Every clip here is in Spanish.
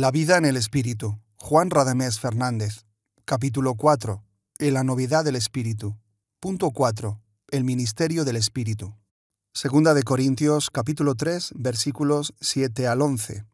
La vida en el Espíritu. Juan Radamés Fernández. Capítulo 4. En la novedad del Espíritu. Punto 4. El ministerio del Espíritu. Segunda de Corintios, capítulo 3, versículos 7 al 11.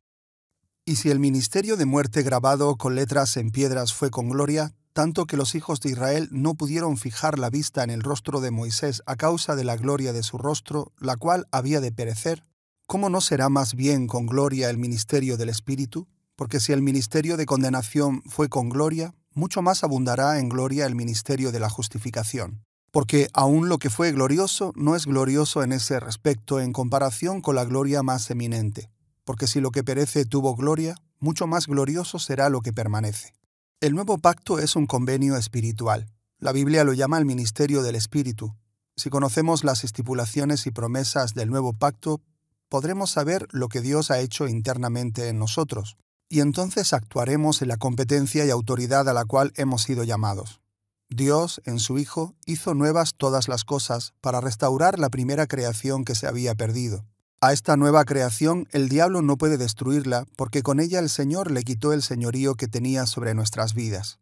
Y si el ministerio de muerte grabado con letras en piedras fue con gloria, tanto que los hijos de Israel no pudieron fijar la vista en el rostro de Moisés a causa de la gloria de su rostro, la cual había de perecer, ¿cómo no será más bien con gloria el ministerio del Espíritu? porque si el ministerio de condenación fue con gloria, mucho más abundará en gloria el ministerio de la justificación, porque aún lo que fue glorioso no es glorioso en ese respecto en comparación con la gloria más eminente, porque si lo que perece tuvo gloria, mucho más glorioso será lo que permanece. El nuevo pacto es un convenio espiritual. La Biblia lo llama el ministerio del Espíritu. Si conocemos las estipulaciones y promesas del nuevo pacto, podremos saber lo que Dios ha hecho internamente en nosotros, y entonces actuaremos en la competencia y autoridad a la cual hemos sido llamados. Dios, en su Hijo, hizo nuevas todas las cosas para restaurar la primera creación que se había perdido. A esta nueva creación el diablo no puede destruirla porque con ella el Señor le quitó el señorío que tenía sobre nuestras vidas.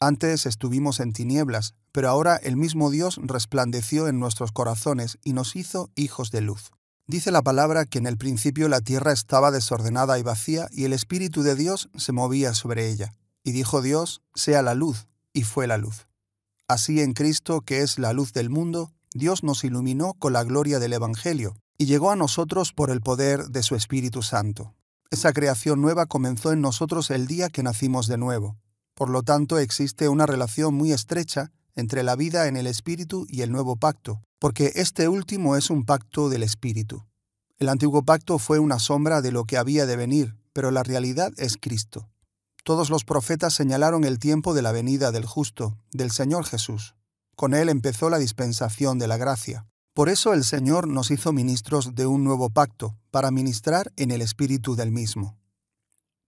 Antes estuvimos en tinieblas, pero ahora el mismo Dios resplandeció en nuestros corazones y nos hizo hijos de luz. Dice la palabra que en el principio la tierra estaba desordenada y vacía, y el Espíritu de Dios se movía sobre ella. Y dijo Dios, sea la luz, y fue la luz. Así en Cristo, que es la luz del mundo, Dios nos iluminó con la gloria del Evangelio, y llegó a nosotros por el poder de su Espíritu Santo. Esa creación nueva comenzó en nosotros el día que nacimos de nuevo. Por lo tanto, existe una relación muy estrecha entre la vida en el Espíritu y el nuevo pacto, porque este último es un pacto del Espíritu. El antiguo pacto fue una sombra de lo que había de venir, pero la realidad es Cristo. Todos los profetas señalaron el tiempo de la venida del justo, del Señor Jesús. Con él empezó la dispensación de la gracia. Por eso el Señor nos hizo ministros de un nuevo pacto, para ministrar en el espíritu del mismo.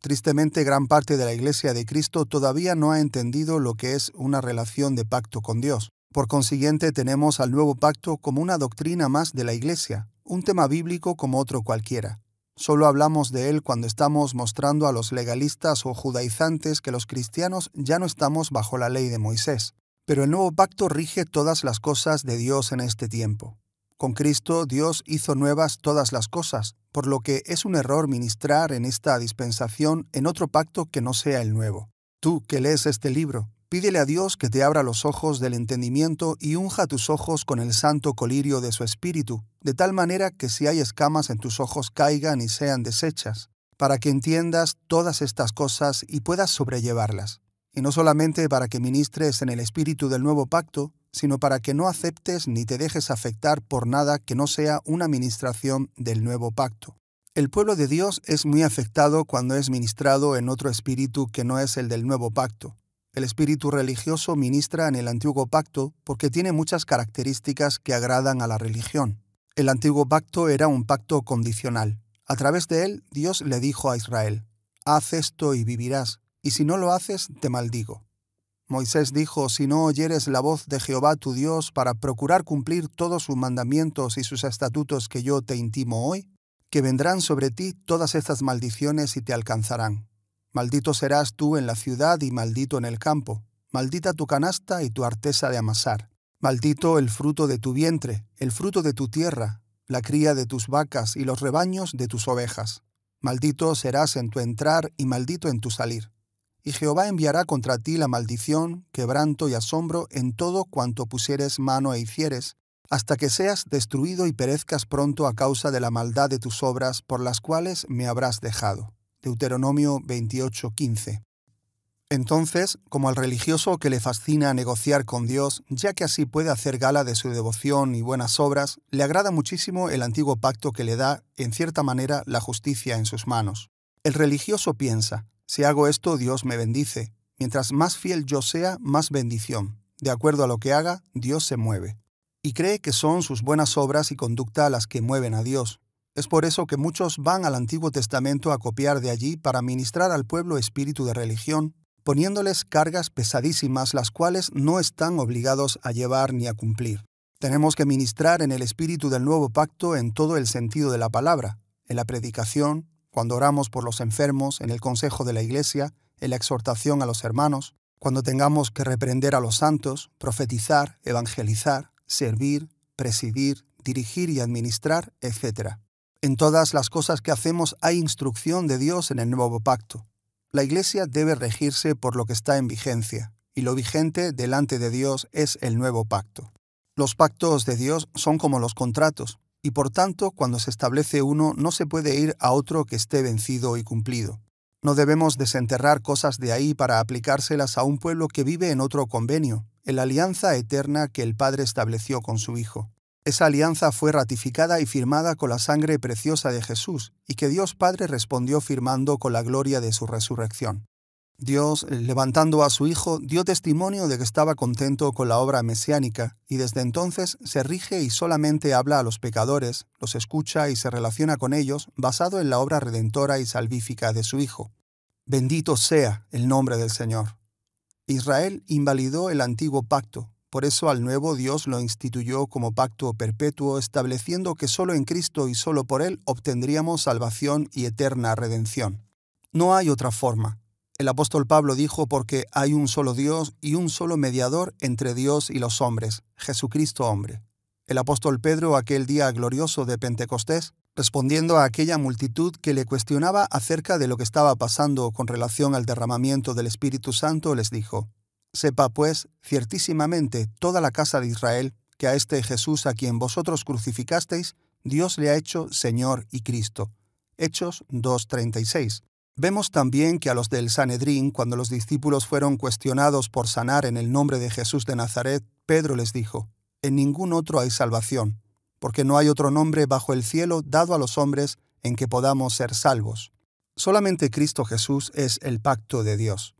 Tristemente, gran parte de la Iglesia de Cristo todavía no ha entendido lo que es una relación de pacto con Dios. Por consiguiente, tenemos al nuevo pacto como una doctrina más de la Iglesia, un tema bíblico como otro cualquiera. Solo hablamos de él cuando estamos mostrando a los legalistas o judaizantes que los cristianos ya no estamos bajo la ley de Moisés. Pero el nuevo pacto rige todas las cosas de Dios en este tiempo. Con Cristo Dios hizo nuevas todas las cosas, por lo que es un error ministrar en esta dispensación en otro pacto que no sea el nuevo. Tú que lees este libro, Pídele a Dios que te abra los ojos del entendimiento y unja tus ojos con el santo colirio de su espíritu, de tal manera que si hay escamas en tus ojos caigan y sean deshechas, para que entiendas todas estas cosas y puedas sobrellevarlas. Y no solamente para que ministres en el espíritu del nuevo pacto, sino para que no aceptes ni te dejes afectar por nada que no sea una ministración del nuevo pacto. El pueblo de Dios es muy afectado cuando es ministrado en otro espíritu que no es el del nuevo pacto. El espíritu religioso ministra en el antiguo pacto porque tiene muchas características que agradan a la religión. El antiguo pacto era un pacto condicional. A través de él, Dios le dijo a Israel, Haz esto y vivirás, y si no lo haces, te maldigo. Moisés dijo, Si no oyeres la voz de Jehová tu Dios para procurar cumplir todos sus mandamientos y sus estatutos que yo te intimo hoy, que vendrán sobre ti todas estas maldiciones y te alcanzarán. Maldito serás tú en la ciudad y maldito en el campo. Maldita tu canasta y tu artesa de amasar. Maldito el fruto de tu vientre, el fruto de tu tierra, la cría de tus vacas y los rebaños de tus ovejas. Maldito serás en tu entrar y maldito en tu salir. Y Jehová enviará contra ti la maldición, quebranto y asombro en todo cuanto pusieres mano e hicieres, hasta que seas destruido y perezcas pronto a causa de la maldad de tus obras por las cuales me habrás dejado. Deuteronomio 15. Entonces, como al religioso que le fascina negociar con Dios, ya que así puede hacer gala de su devoción y buenas obras, le agrada muchísimo el antiguo pacto que le da, en cierta manera, la justicia en sus manos. El religioso piensa, si hago esto, Dios me bendice. Mientras más fiel yo sea, más bendición. De acuerdo a lo que haga, Dios se mueve. Y cree que son sus buenas obras y conducta las que mueven a Dios, es por eso que muchos van al Antiguo Testamento a copiar de allí para ministrar al pueblo espíritu de religión, poniéndoles cargas pesadísimas las cuales no están obligados a llevar ni a cumplir. Tenemos que ministrar en el espíritu del nuevo pacto en todo el sentido de la palabra, en la predicación, cuando oramos por los enfermos, en el consejo de la iglesia, en la exhortación a los hermanos, cuando tengamos que reprender a los santos, profetizar, evangelizar, servir, presidir, dirigir y administrar, etc. En todas las cosas que hacemos hay instrucción de Dios en el nuevo pacto. La Iglesia debe regirse por lo que está en vigencia, y lo vigente delante de Dios es el nuevo pacto. Los pactos de Dios son como los contratos, y por tanto cuando se establece uno no se puede ir a otro que esté vencido y cumplido. No debemos desenterrar cosas de ahí para aplicárselas a un pueblo que vive en otro convenio, en la alianza eterna que el Padre estableció con su Hijo. Esa alianza fue ratificada y firmada con la sangre preciosa de Jesús, y que Dios Padre respondió firmando con la gloria de su resurrección. Dios, levantando a su Hijo, dio testimonio de que estaba contento con la obra mesiánica, y desde entonces se rige y solamente habla a los pecadores, los escucha y se relaciona con ellos basado en la obra redentora y salvífica de su Hijo. Bendito sea el nombre del Señor. Israel invalidó el antiguo pacto, por eso al nuevo Dios lo instituyó como pacto perpetuo, estableciendo que solo en Cristo y solo por Él obtendríamos salvación y eterna redención. No hay otra forma. El apóstol Pablo dijo porque hay un solo Dios y un solo mediador entre Dios y los hombres, Jesucristo hombre. El apóstol Pedro aquel día glorioso de Pentecostés, respondiendo a aquella multitud que le cuestionaba acerca de lo que estaba pasando con relación al derramamiento del Espíritu Santo, les dijo, Sepa, pues, ciertísimamente toda la casa de Israel, que a este Jesús a quien vosotros crucificasteis, Dios le ha hecho Señor y Cristo. Hechos 2.36. Vemos también que a los del Sanedrín, cuando los discípulos fueron cuestionados por sanar en el nombre de Jesús de Nazaret, Pedro les dijo, En ningún otro hay salvación, porque no hay otro nombre bajo el cielo dado a los hombres en que podamos ser salvos. Solamente Cristo Jesús es el pacto de Dios.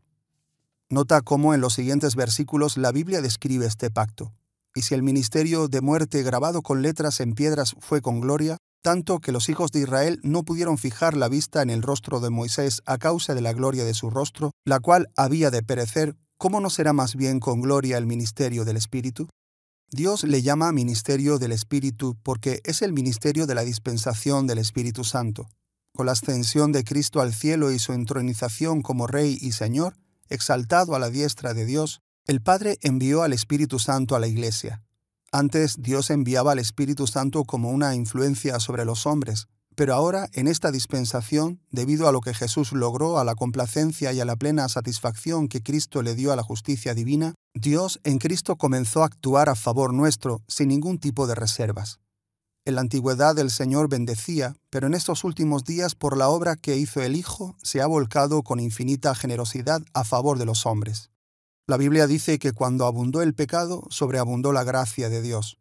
Nota cómo en los siguientes versículos la Biblia describe este pacto. Y si el ministerio de muerte grabado con letras en piedras fue con gloria, tanto que los hijos de Israel no pudieron fijar la vista en el rostro de Moisés a causa de la gloria de su rostro, la cual había de perecer, ¿cómo no será más bien con gloria el ministerio del Espíritu? Dios le llama ministerio del Espíritu porque es el ministerio de la dispensación del Espíritu Santo. Con la ascensión de Cristo al cielo y su entronización como Rey y Señor, exaltado a la diestra de Dios, el Padre envió al Espíritu Santo a la Iglesia. Antes Dios enviaba al Espíritu Santo como una influencia sobre los hombres, pero ahora, en esta dispensación, debido a lo que Jesús logró, a la complacencia y a la plena satisfacción que Cristo le dio a la justicia divina, Dios en Cristo comenzó a actuar a favor nuestro sin ningún tipo de reservas. En la antigüedad el Señor bendecía, pero en estos últimos días por la obra que hizo el Hijo se ha volcado con infinita generosidad a favor de los hombres. La Biblia dice que cuando abundó el pecado, sobreabundó la gracia de Dios.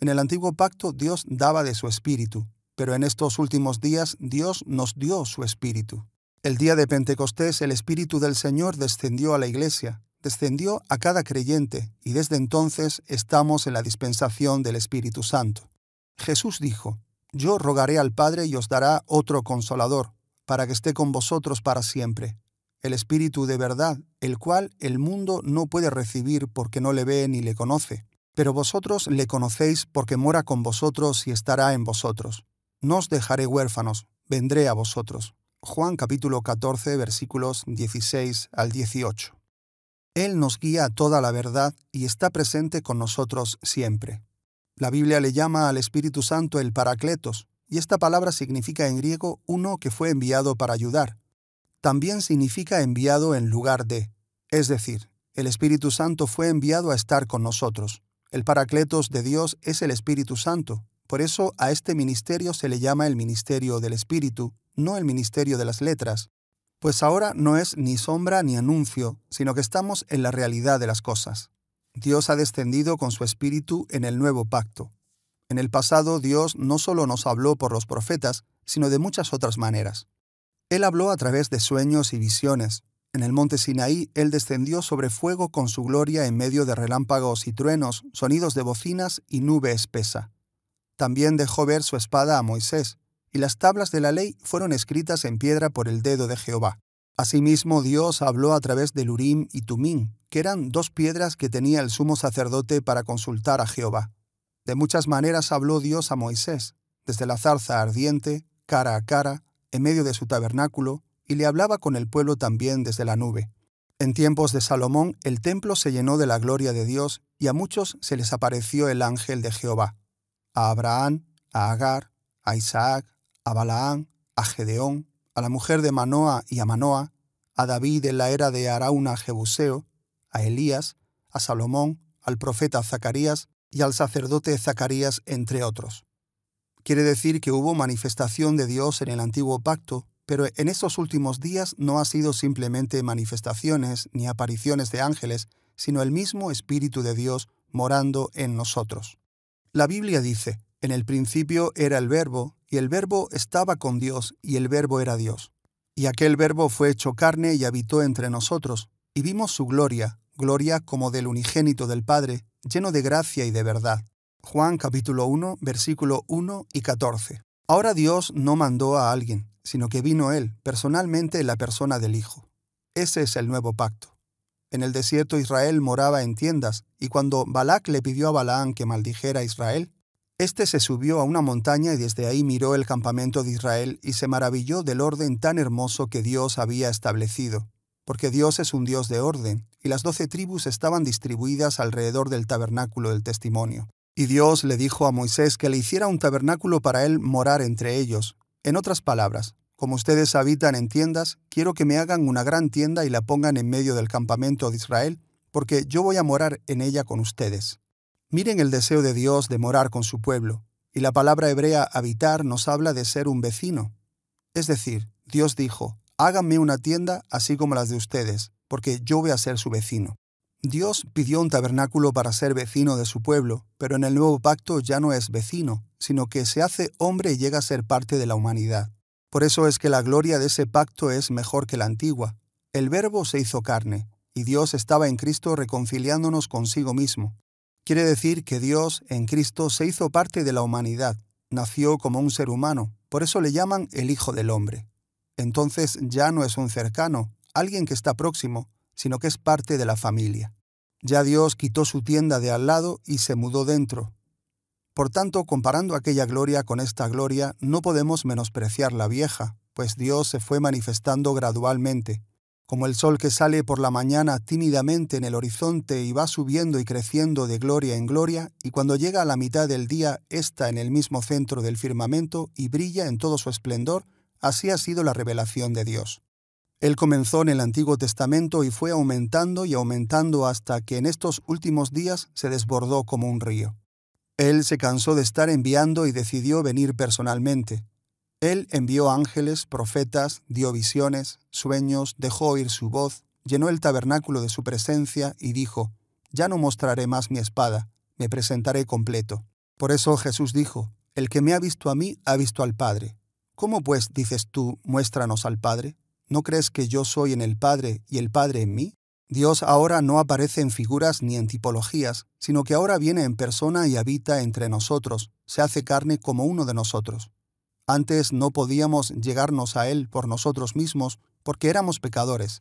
En el antiguo pacto Dios daba de su espíritu, pero en estos últimos días Dios nos dio su espíritu. El día de Pentecostés el espíritu del Señor descendió a la iglesia, descendió a cada creyente, y desde entonces estamos en la dispensación del Espíritu Santo. Jesús dijo, Yo rogaré al Padre y os dará otro consolador, para que esté con vosotros para siempre, el Espíritu de verdad, el cual el mundo no puede recibir porque no le ve ni le conoce, pero vosotros le conocéis porque mora con vosotros y estará en vosotros. No os dejaré huérfanos, vendré a vosotros. Juan capítulo 14 versículos 16 al 18. Él nos guía a toda la verdad y está presente con nosotros siempre. La Biblia le llama al Espíritu Santo el Paracletos, y esta palabra significa en griego uno que fue enviado para ayudar. También significa enviado en lugar de, es decir, el Espíritu Santo fue enviado a estar con nosotros. El Paracletos de Dios es el Espíritu Santo, por eso a este ministerio se le llama el ministerio del Espíritu, no el ministerio de las letras, pues ahora no es ni sombra ni anuncio, sino que estamos en la realidad de las cosas. Dios ha descendido con su Espíritu en el nuevo pacto. En el pasado Dios no solo nos habló por los profetas, sino de muchas otras maneras. Él habló a través de sueños y visiones. En el monte Sinaí, Él descendió sobre fuego con su gloria en medio de relámpagos y truenos, sonidos de bocinas y nube espesa. También dejó ver su espada a Moisés, y las tablas de la ley fueron escritas en piedra por el dedo de Jehová. Asimismo, Dios habló a través del Urim y Tumín, que eran dos piedras que tenía el sumo sacerdote para consultar a Jehová. De muchas maneras habló Dios a Moisés, desde la zarza ardiente, cara a cara, en medio de su tabernáculo, y le hablaba con el pueblo también desde la nube. En tiempos de Salomón el templo se llenó de la gloria de Dios y a muchos se les apareció el ángel de Jehová, a Abraham, a Agar, a Isaac, a Balaán, a Gedeón, a la mujer de Manoa y a Manoa, a David en la era de Arauna Jebuseo, a Elías, a Salomón, al profeta Zacarías y al sacerdote Zacarías, entre otros. Quiere decir que hubo manifestación de Dios en el antiguo pacto, pero en estos últimos días no ha sido simplemente manifestaciones ni apariciones de ángeles, sino el mismo Espíritu de Dios morando en nosotros. La Biblia dice, en el principio era el verbo, y el verbo estaba con Dios, y el verbo era Dios. Y aquel verbo fue hecho carne y habitó entre nosotros, y vimos su gloria, gloria como del unigénito del Padre, lleno de gracia y de verdad. Juan capítulo 1, versículo 1 y 14. Ahora Dios no mandó a alguien, sino que vino Él, personalmente en la persona del Hijo. Ese es el nuevo pacto. En el desierto Israel moraba en tiendas, y cuando Balac le pidió a Balaán que maldijera a Israel, este se subió a una montaña y desde ahí miró el campamento de Israel y se maravilló del orden tan hermoso que Dios había establecido, porque Dios es un Dios de orden, y las doce tribus estaban distribuidas alrededor del tabernáculo del testimonio. Y Dios le dijo a Moisés que le hiciera un tabernáculo para él morar entre ellos. En otras palabras, como ustedes habitan en tiendas, quiero que me hagan una gran tienda y la pongan en medio del campamento de Israel, porque yo voy a morar en ella con ustedes. Miren el deseo de Dios de morar con su pueblo, y la palabra hebrea habitar nos habla de ser un vecino. Es decir, Dios dijo, háganme una tienda así como las de ustedes, porque yo voy a ser su vecino. Dios pidió un tabernáculo para ser vecino de su pueblo, pero en el nuevo pacto ya no es vecino, sino que se hace hombre y llega a ser parte de la humanidad. Por eso es que la gloria de ese pacto es mejor que la antigua. El Verbo se hizo carne, y Dios estaba en Cristo reconciliándonos consigo mismo, Quiere decir que Dios en Cristo se hizo parte de la humanidad, nació como un ser humano, por eso le llaman el Hijo del Hombre. Entonces ya no es un cercano, alguien que está próximo, sino que es parte de la familia. Ya Dios quitó su tienda de al lado y se mudó dentro. Por tanto, comparando aquella gloria con esta gloria, no podemos menospreciar la vieja, pues Dios se fue manifestando gradualmente, como el sol que sale por la mañana tímidamente en el horizonte y va subiendo y creciendo de gloria en gloria, y cuando llega a la mitad del día está en el mismo centro del firmamento y brilla en todo su esplendor, así ha sido la revelación de Dios. Él comenzó en el Antiguo Testamento y fue aumentando y aumentando hasta que en estos últimos días se desbordó como un río. Él se cansó de estar enviando y decidió venir personalmente, él envió ángeles, profetas, dio visiones, sueños, dejó oír su voz, llenó el tabernáculo de su presencia y dijo, Ya no mostraré más mi espada, me presentaré completo. Por eso Jesús dijo, El que me ha visto a mí ha visto al Padre. ¿Cómo pues dices tú, muéstranos al Padre? ¿No crees que yo soy en el Padre y el Padre en mí? Dios ahora no aparece en figuras ni en tipologías, sino que ahora viene en persona y habita entre nosotros, se hace carne como uno de nosotros. Antes no podíamos llegarnos a Él por nosotros mismos porque éramos pecadores.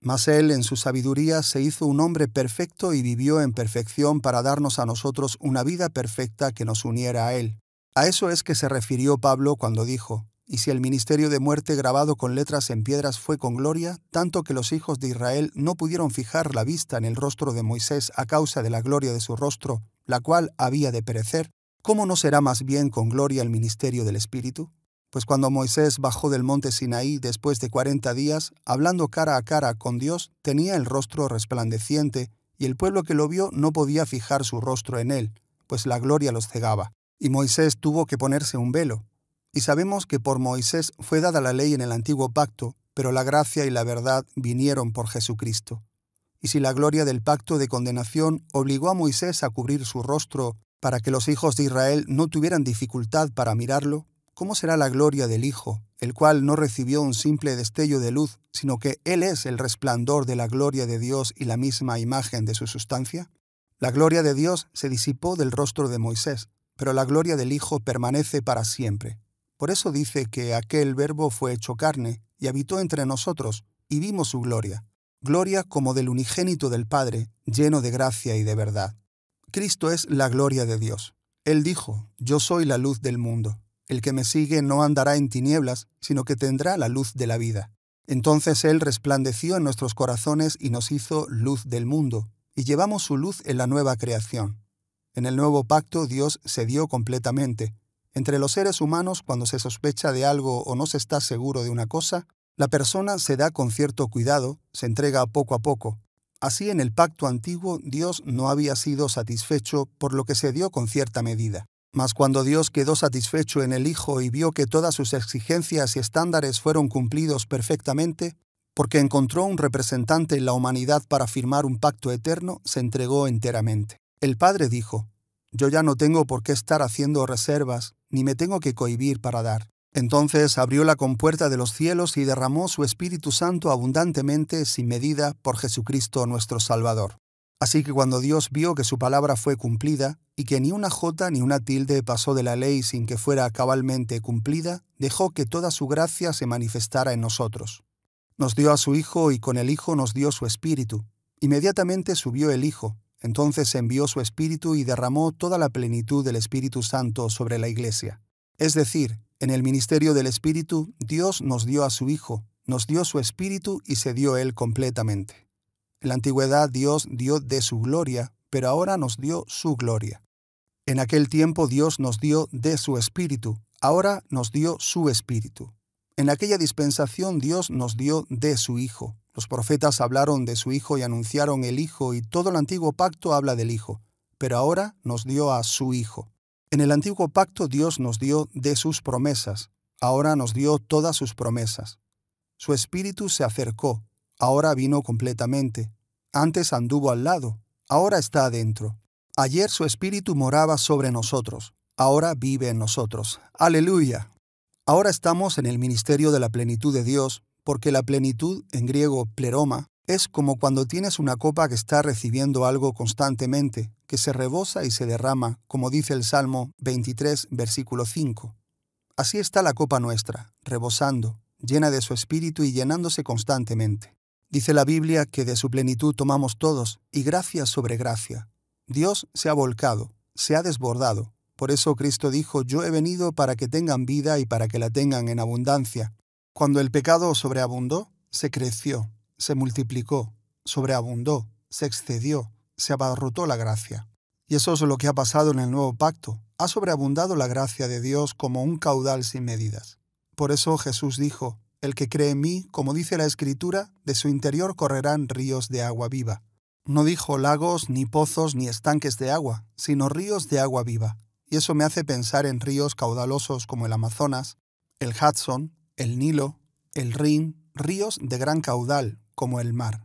Mas Él en su sabiduría se hizo un hombre perfecto y vivió en perfección para darnos a nosotros una vida perfecta que nos uniera a Él. A eso es que se refirió Pablo cuando dijo, Y si el ministerio de muerte grabado con letras en piedras fue con gloria, tanto que los hijos de Israel no pudieron fijar la vista en el rostro de Moisés a causa de la gloria de su rostro, la cual había de perecer, ¿cómo no será más bien con gloria el ministerio del Espíritu? Pues cuando Moisés bajó del monte Sinaí después de cuarenta días, hablando cara a cara con Dios, tenía el rostro resplandeciente, y el pueblo que lo vio no podía fijar su rostro en él, pues la gloria los cegaba. Y Moisés tuvo que ponerse un velo. Y sabemos que por Moisés fue dada la ley en el antiguo pacto, pero la gracia y la verdad vinieron por Jesucristo. Y si la gloria del pacto de condenación obligó a Moisés a cubrir su rostro para que los hijos de Israel no tuvieran dificultad para mirarlo, ¿cómo será la gloria del Hijo, el cual no recibió un simple destello de luz, sino que Él es el resplandor de la gloria de Dios y la misma imagen de su sustancia? La gloria de Dios se disipó del rostro de Moisés, pero la gloria del Hijo permanece para siempre. Por eso dice que aquel verbo fue hecho carne y habitó entre nosotros, y vimos su gloria, gloria como del unigénito del Padre, lleno de gracia y de verdad. Cristo es la gloria de Dios. Él dijo, Yo soy la luz del mundo. El que me sigue no andará en tinieblas, sino que tendrá la luz de la vida. Entonces Él resplandeció en nuestros corazones y nos hizo luz del mundo, y llevamos su luz en la nueva creación. En el nuevo pacto Dios se dio completamente. Entre los seres humanos, cuando se sospecha de algo o no se está seguro de una cosa, la persona se da con cierto cuidado, se entrega poco a poco, Así en el pacto antiguo Dios no había sido satisfecho, por lo que se dio con cierta medida. Mas cuando Dios quedó satisfecho en el Hijo y vio que todas sus exigencias y estándares fueron cumplidos perfectamente, porque encontró un representante en la humanidad para firmar un pacto eterno, se entregó enteramente. El Padre dijo, Yo ya no tengo por qué estar haciendo reservas, ni me tengo que cohibir para dar. Entonces abrió la compuerta de los cielos y derramó su Espíritu Santo abundantemente, sin medida, por Jesucristo nuestro Salvador. Así que cuando Dios vio que su palabra fue cumplida, y que ni una jota ni una tilde pasó de la ley sin que fuera cabalmente cumplida, dejó que toda su gracia se manifestara en nosotros. Nos dio a su Hijo y con el Hijo nos dio su Espíritu. Inmediatamente subió el Hijo, entonces envió su Espíritu y derramó toda la plenitud del Espíritu Santo sobre la Iglesia. Es decir, en el ministerio del Espíritu, Dios nos dio a su Hijo, nos dio su Espíritu y se dio Él completamente. En la antigüedad Dios dio de su gloria, pero ahora nos dio su gloria. En aquel tiempo Dios nos dio de su Espíritu, ahora nos dio su Espíritu. En aquella dispensación Dios nos dio de su Hijo. Los profetas hablaron de su Hijo y anunciaron el Hijo y todo el antiguo pacto habla del Hijo, pero ahora nos dio a su Hijo. En el antiguo pacto Dios nos dio de sus promesas, ahora nos dio todas sus promesas. Su espíritu se acercó, ahora vino completamente. Antes anduvo al lado, ahora está adentro. Ayer su espíritu moraba sobre nosotros, ahora vive en nosotros. Aleluya. Ahora estamos en el ministerio de la plenitud de Dios, porque la plenitud en griego pleroma es como cuando tienes una copa que está recibiendo algo constantemente, que se rebosa y se derrama, como dice el Salmo 23, versículo 5. Así está la copa nuestra, rebosando, llena de su espíritu y llenándose constantemente. Dice la Biblia que de su plenitud tomamos todos, y gracia sobre gracia. Dios se ha volcado, se ha desbordado. Por eso Cristo dijo, yo he venido para que tengan vida y para que la tengan en abundancia. Cuando el pecado sobreabundó, se creció, se multiplicó, sobreabundó, se excedió, se abarrotó la gracia. Y eso es lo que ha pasado en el nuevo pacto. Ha sobreabundado la gracia de Dios como un caudal sin medidas. Por eso Jesús dijo, El que cree en mí, como dice la Escritura, de su interior correrán ríos de agua viva. No dijo lagos, ni pozos, ni estanques de agua, sino ríos de agua viva. Y eso me hace pensar en ríos caudalosos como el Amazonas, el Hudson, el Nilo, el Rin, ríos de gran caudal, como el mar.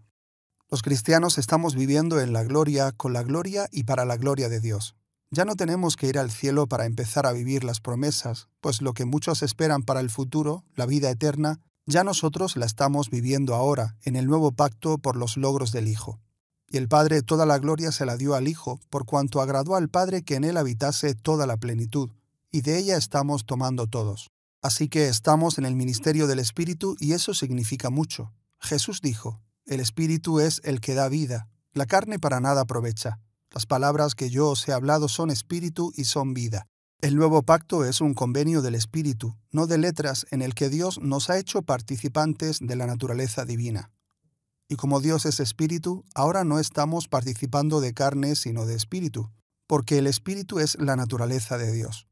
Los cristianos estamos viviendo en la gloria, con la gloria y para la gloria de Dios. Ya no tenemos que ir al cielo para empezar a vivir las promesas, pues lo que muchos esperan para el futuro, la vida eterna, ya nosotros la estamos viviendo ahora, en el nuevo pacto por los logros del Hijo. Y el Padre toda la gloria se la dio al Hijo, por cuanto agradó al Padre que en él habitase toda la plenitud, y de ella estamos tomando todos. Así que estamos en el ministerio del Espíritu y eso significa mucho. Jesús dijo, El Espíritu es el que da vida, la carne para nada aprovecha. Las palabras que yo os he hablado son espíritu y son vida. El nuevo pacto es un convenio del espíritu, no de letras, en el que Dios nos ha hecho participantes de la naturaleza divina. Y como Dios es espíritu, ahora no estamos participando de carne sino de espíritu, porque el espíritu es la naturaleza de Dios.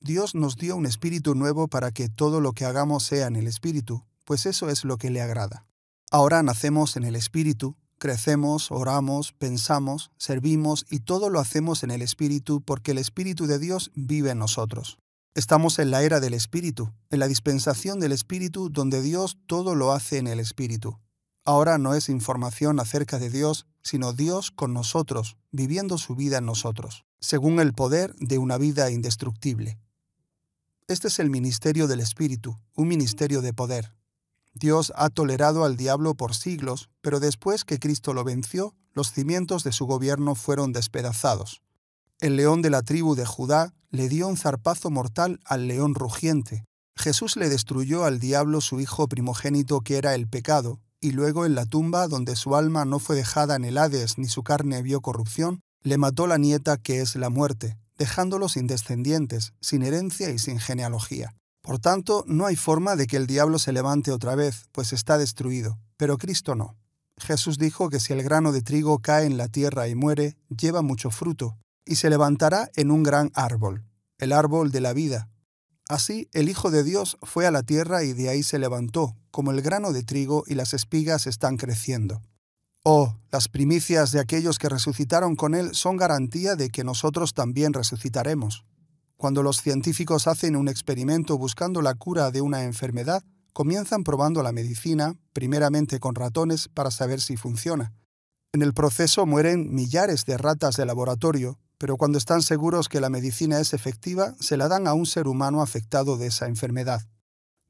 Dios nos dio un espíritu nuevo para que todo lo que hagamos sea en el espíritu, pues eso es lo que le agrada. Ahora nacemos en el Espíritu, crecemos, oramos, pensamos, servimos y todo lo hacemos en el Espíritu porque el Espíritu de Dios vive en nosotros. Estamos en la era del Espíritu, en la dispensación del Espíritu donde Dios todo lo hace en el Espíritu. Ahora no es información acerca de Dios, sino Dios con nosotros, viviendo su vida en nosotros, según el poder de una vida indestructible. Este es el ministerio del Espíritu, un ministerio de poder. Dios ha tolerado al diablo por siglos, pero después que Cristo lo venció, los cimientos de su gobierno fueron despedazados. El león de la tribu de Judá le dio un zarpazo mortal al león rugiente. Jesús le destruyó al diablo su hijo primogénito que era el pecado, y luego en la tumba donde su alma no fue dejada en el Hades ni su carne vio corrupción, le mató la nieta que es la muerte, dejándolo sin descendientes, sin herencia y sin genealogía. Por tanto, no hay forma de que el diablo se levante otra vez, pues está destruido, pero Cristo no. Jesús dijo que si el grano de trigo cae en la tierra y muere, lleva mucho fruto, y se levantará en un gran árbol, el árbol de la vida. Así el Hijo de Dios fue a la tierra y de ahí se levantó, como el grano de trigo y las espigas están creciendo. Oh, las primicias de aquellos que resucitaron con Él son garantía de que nosotros también resucitaremos. Cuando los científicos hacen un experimento buscando la cura de una enfermedad, comienzan probando la medicina, primeramente con ratones, para saber si funciona. En el proceso mueren millares de ratas de laboratorio, pero cuando están seguros que la medicina es efectiva, se la dan a un ser humano afectado de esa enfermedad.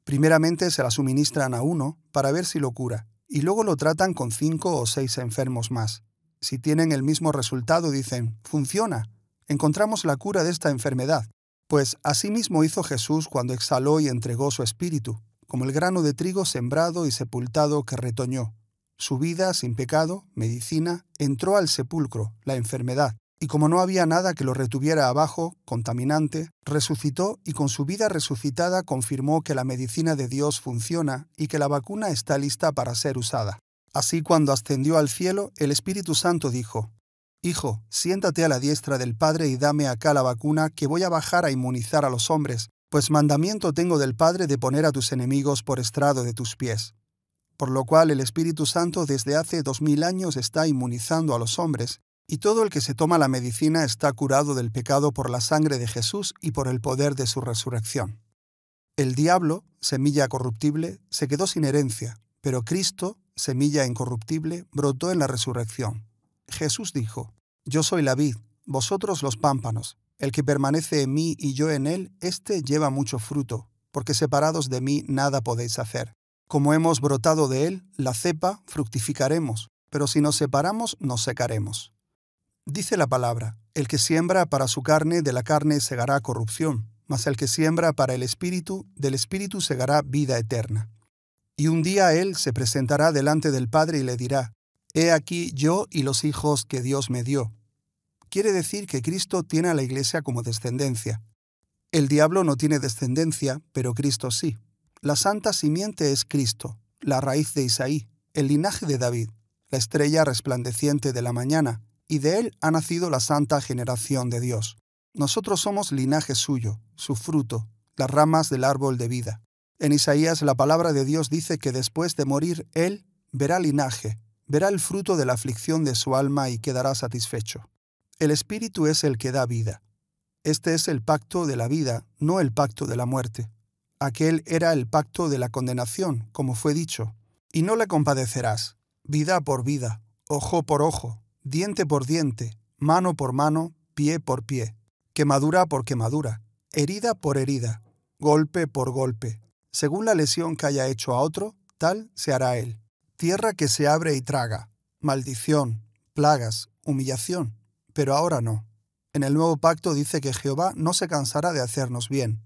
Primeramente se la suministran a uno para ver si lo cura, y luego lo tratan con cinco o seis enfermos más. Si tienen el mismo resultado, dicen, funciona, encontramos la cura de esta enfermedad. Pues asimismo hizo Jesús cuando exhaló y entregó su espíritu, como el grano de trigo sembrado y sepultado que retoñó. Su vida, sin pecado, medicina, entró al sepulcro, la enfermedad, y como no había nada que lo retuviera abajo, contaminante, resucitó y con su vida resucitada confirmó que la medicina de Dios funciona y que la vacuna está lista para ser usada. Así cuando ascendió al cielo, el Espíritu Santo dijo, Hijo, siéntate a la diestra del Padre y dame acá la vacuna que voy a bajar a inmunizar a los hombres, pues mandamiento tengo del Padre de poner a tus enemigos por estrado de tus pies. Por lo cual el Espíritu Santo desde hace dos mil años está inmunizando a los hombres, y todo el que se toma la medicina está curado del pecado por la sangre de Jesús y por el poder de su resurrección. El diablo, semilla corruptible, se quedó sin herencia, pero Cristo, semilla incorruptible, brotó en la resurrección. Jesús dijo, Yo soy la vid, vosotros los pámpanos. El que permanece en mí y yo en él, éste lleva mucho fruto, porque separados de mí nada podéis hacer. Como hemos brotado de él, la cepa, fructificaremos, pero si nos separamos, nos secaremos. Dice la palabra, el que siembra para su carne, de la carne segará corrupción, mas el que siembra para el espíritu, del espíritu segará vida eterna. Y un día él se presentará delante del Padre y le dirá, He aquí yo y los hijos que Dios me dio. Quiere decir que Cristo tiene a la Iglesia como descendencia. El diablo no tiene descendencia, pero Cristo sí. La santa simiente es Cristo, la raíz de Isaí, el linaje de David, la estrella resplandeciente de la mañana, y de él ha nacido la santa generación de Dios. Nosotros somos linaje suyo, su fruto, las ramas del árbol de vida. En Isaías la palabra de Dios dice que después de morir él verá linaje, verá el fruto de la aflicción de su alma y quedará satisfecho. El Espíritu es el que da vida. Este es el pacto de la vida, no el pacto de la muerte. Aquel era el pacto de la condenación, como fue dicho. Y no le compadecerás, vida por vida, ojo por ojo, diente por diente, mano por mano, pie por pie, quemadura por quemadura, herida por herida, golpe por golpe. Según la lesión que haya hecho a otro, tal se hará él tierra que se abre y traga, maldición, plagas, humillación, pero ahora no. En el nuevo pacto dice que Jehová no se cansará de hacernos bien.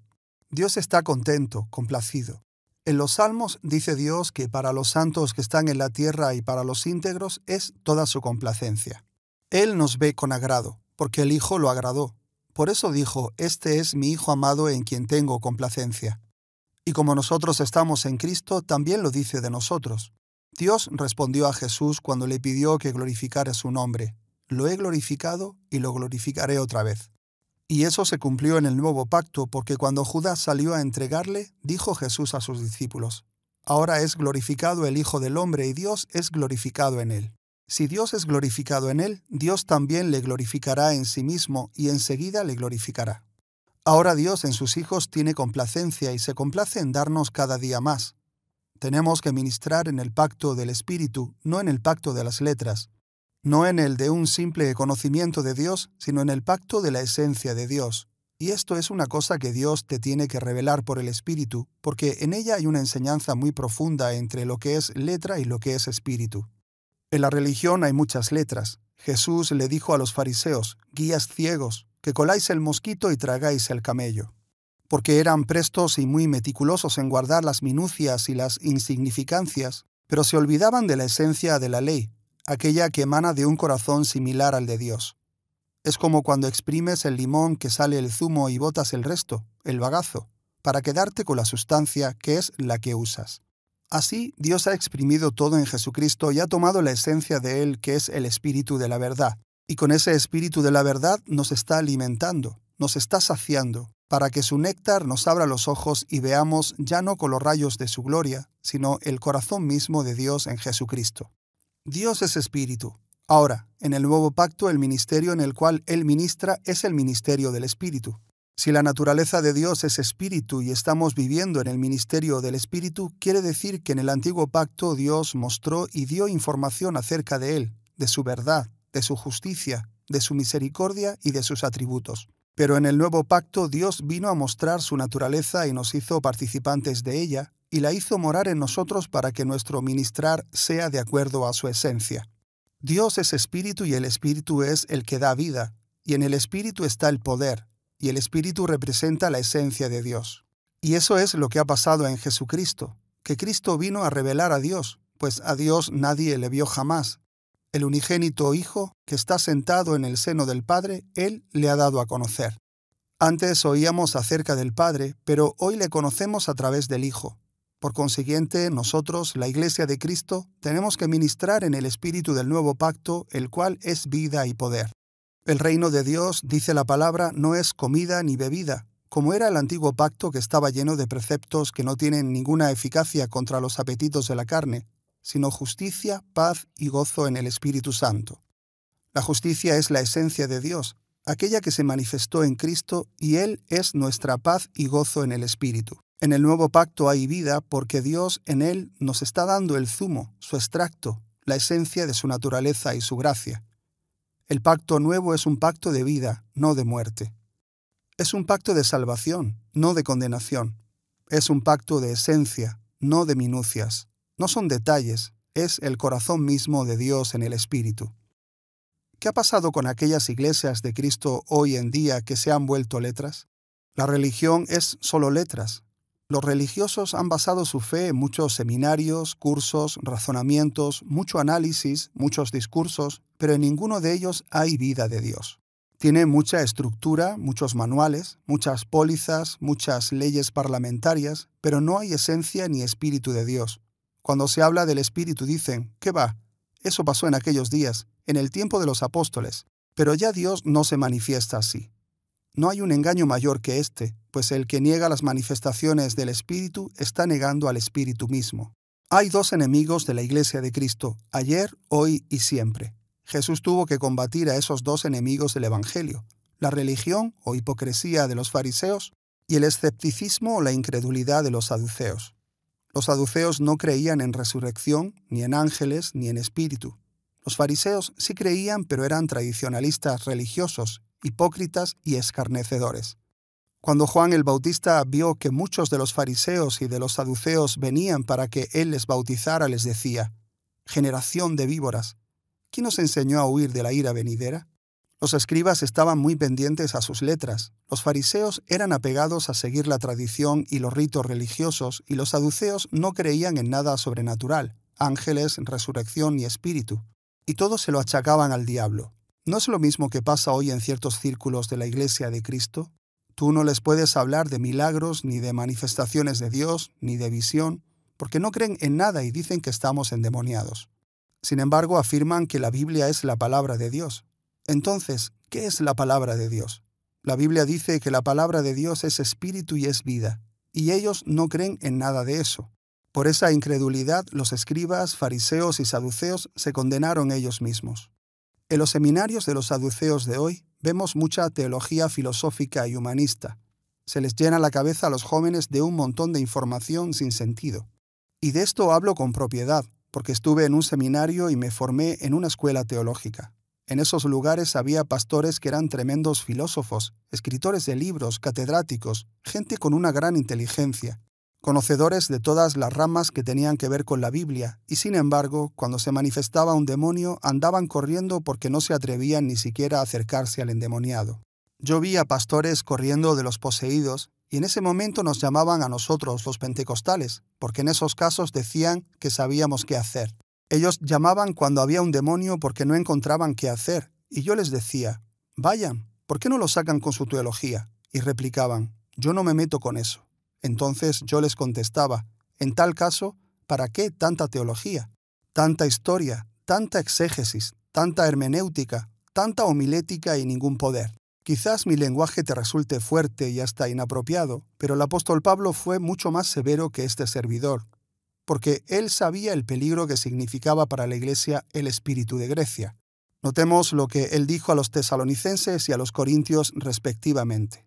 Dios está contento, complacido. En los Salmos dice Dios que para los santos que están en la tierra y para los íntegros es toda su complacencia. Él nos ve con agrado, porque el Hijo lo agradó. Por eso dijo, Este es mi Hijo amado en quien tengo complacencia. Y como nosotros estamos en Cristo, también lo dice de nosotros. Dios respondió a Jesús cuando le pidió que glorificara su nombre. Lo he glorificado y lo glorificaré otra vez. Y eso se cumplió en el nuevo pacto, porque cuando Judas salió a entregarle, dijo Jesús a sus discípulos, Ahora es glorificado el Hijo del Hombre y Dios es glorificado en él. Si Dios es glorificado en él, Dios también le glorificará en sí mismo y enseguida le glorificará. Ahora Dios en sus hijos tiene complacencia y se complace en darnos cada día más, tenemos que ministrar en el pacto del Espíritu, no en el pacto de las letras, no en el de un simple conocimiento de Dios, sino en el pacto de la esencia de Dios. Y esto es una cosa que Dios te tiene que revelar por el Espíritu, porque en ella hay una enseñanza muy profunda entre lo que es letra y lo que es espíritu. En la religión hay muchas letras. Jesús le dijo a los fariseos, guías ciegos, que coláis el mosquito y tragáis el camello porque eran prestos y muy meticulosos en guardar las minucias y las insignificancias, pero se olvidaban de la esencia de la ley, aquella que emana de un corazón similar al de Dios. Es como cuando exprimes el limón que sale el zumo y botas el resto, el bagazo, para quedarte con la sustancia que es la que usas. Así, Dios ha exprimido todo en Jesucristo y ha tomado la esencia de Él, que es el Espíritu de la verdad, y con ese Espíritu de la verdad nos está alimentando, nos está saciando, para que su néctar nos abra los ojos y veamos ya no con los rayos de su gloria, sino el corazón mismo de Dios en Jesucristo. Dios es espíritu. Ahora, en el nuevo pacto, el ministerio en el cual Él ministra es el ministerio del espíritu. Si la naturaleza de Dios es espíritu y estamos viviendo en el ministerio del espíritu, quiere decir que en el antiguo pacto Dios mostró y dio información acerca de Él, de su verdad, de su justicia, de su misericordia y de sus atributos. Pero en el nuevo pacto Dios vino a mostrar su naturaleza y nos hizo participantes de ella, y la hizo morar en nosotros para que nuestro ministrar sea de acuerdo a su esencia. Dios es espíritu y el espíritu es el que da vida, y en el espíritu está el poder, y el espíritu representa la esencia de Dios. Y eso es lo que ha pasado en Jesucristo, que Cristo vino a revelar a Dios, pues a Dios nadie le vio jamás, el unigénito Hijo, que está sentado en el seno del Padre, Él le ha dado a conocer. Antes oíamos acerca del Padre, pero hoy le conocemos a través del Hijo. Por consiguiente, nosotros, la Iglesia de Cristo, tenemos que ministrar en el espíritu del nuevo pacto, el cual es vida y poder. El reino de Dios, dice la palabra, no es comida ni bebida, como era el antiguo pacto que estaba lleno de preceptos que no tienen ninguna eficacia contra los apetitos de la carne, sino justicia, paz y gozo en el Espíritu Santo. La justicia es la esencia de Dios, aquella que se manifestó en Cristo, y Él es nuestra paz y gozo en el Espíritu. En el nuevo pacto hay vida porque Dios en Él nos está dando el zumo, su extracto, la esencia de su naturaleza y su gracia. El pacto nuevo es un pacto de vida, no de muerte. Es un pacto de salvación, no de condenación. Es un pacto de esencia, no de minucias. No son detalles, es el corazón mismo de Dios en el Espíritu. ¿Qué ha pasado con aquellas iglesias de Cristo hoy en día que se han vuelto letras? La religión es solo letras. Los religiosos han basado su fe en muchos seminarios, cursos, razonamientos, mucho análisis, muchos discursos, pero en ninguno de ellos hay vida de Dios. Tiene mucha estructura, muchos manuales, muchas pólizas, muchas leyes parlamentarias, pero no hay esencia ni espíritu de Dios. Cuando se habla del Espíritu dicen, ¿qué va? Eso pasó en aquellos días, en el tiempo de los apóstoles, pero ya Dios no se manifiesta así. No hay un engaño mayor que este, pues el que niega las manifestaciones del Espíritu está negando al Espíritu mismo. Hay dos enemigos de la Iglesia de Cristo, ayer, hoy y siempre. Jesús tuvo que combatir a esos dos enemigos del Evangelio, la religión o hipocresía de los fariseos y el escepticismo o la incredulidad de los saduceos. Los saduceos no creían en resurrección, ni en ángeles, ni en espíritu. Los fariseos sí creían, pero eran tradicionalistas religiosos, hipócritas y escarnecedores. Cuando Juan el Bautista vio que muchos de los fariseos y de los saduceos venían para que él les bautizara, les decía, Generación de víboras, ¿quién nos enseñó a huir de la ira venidera? Los escribas estaban muy pendientes a sus letras, los fariseos eran apegados a seguir la tradición y los ritos religiosos y los saduceos no creían en nada sobrenatural, ángeles, resurrección y espíritu, y todo se lo achacaban al diablo. ¿No es lo mismo que pasa hoy en ciertos círculos de la Iglesia de Cristo? Tú no les puedes hablar de milagros, ni de manifestaciones de Dios, ni de visión, porque no creen en nada y dicen que estamos endemoniados. Sin embargo, afirman que la Biblia es la palabra de Dios, entonces, ¿qué es la palabra de Dios? La Biblia dice que la palabra de Dios es espíritu y es vida, y ellos no creen en nada de eso. Por esa incredulidad los escribas, fariseos y saduceos se condenaron ellos mismos. En los seminarios de los saduceos de hoy vemos mucha teología filosófica y humanista. Se les llena la cabeza a los jóvenes de un montón de información sin sentido. Y de esto hablo con propiedad, porque estuve en un seminario y me formé en una escuela teológica. En esos lugares había pastores que eran tremendos filósofos, escritores de libros, catedráticos, gente con una gran inteligencia, conocedores de todas las ramas que tenían que ver con la Biblia, y sin embargo, cuando se manifestaba un demonio, andaban corriendo porque no se atrevían ni siquiera a acercarse al endemoniado. Yo vi a pastores corriendo de los poseídos, y en ese momento nos llamaban a nosotros los pentecostales, porque en esos casos decían que sabíamos qué hacer. Ellos llamaban cuando había un demonio porque no encontraban qué hacer, y yo les decía, vayan, ¿por qué no lo sacan con su teología? Y replicaban, yo no me meto con eso. Entonces yo les contestaba, en tal caso, ¿para qué tanta teología? Tanta historia, tanta exégesis, tanta hermenéutica, tanta homilética y ningún poder. Quizás mi lenguaje te resulte fuerte y hasta inapropiado, pero el apóstol Pablo fue mucho más severo que este servidor, porque él sabía el peligro que significaba para la Iglesia el espíritu de Grecia. Notemos lo que él dijo a los tesalonicenses y a los corintios respectivamente.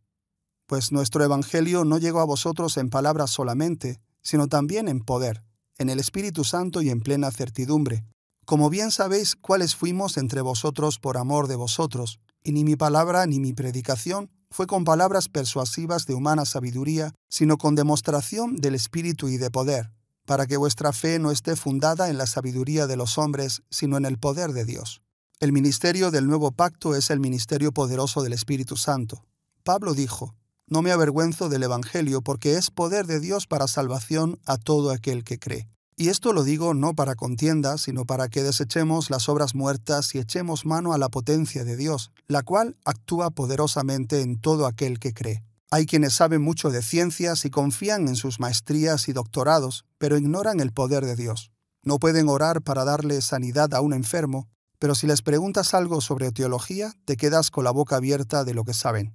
Pues nuestro Evangelio no llegó a vosotros en palabras solamente, sino también en poder, en el Espíritu Santo y en plena certidumbre, como bien sabéis cuáles fuimos entre vosotros por amor de vosotros, y ni mi palabra ni mi predicación fue con palabras persuasivas de humana sabiduría, sino con demostración del Espíritu y de poder, para que vuestra fe no esté fundada en la sabiduría de los hombres, sino en el poder de Dios. El ministerio del nuevo pacto es el ministerio poderoso del Espíritu Santo. Pablo dijo, No me avergüenzo del Evangelio porque es poder de Dios para salvación a todo aquel que cree. Y esto lo digo no para contienda, sino para que desechemos las obras muertas y echemos mano a la potencia de Dios, la cual actúa poderosamente en todo aquel que cree. Hay quienes saben mucho de ciencias y confían en sus maestrías y doctorados, pero ignoran el poder de Dios. No pueden orar para darle sanidad a un enfermo, pero si les preguntas algo sobre teología, te quedas con la boca abierta de lo que saben.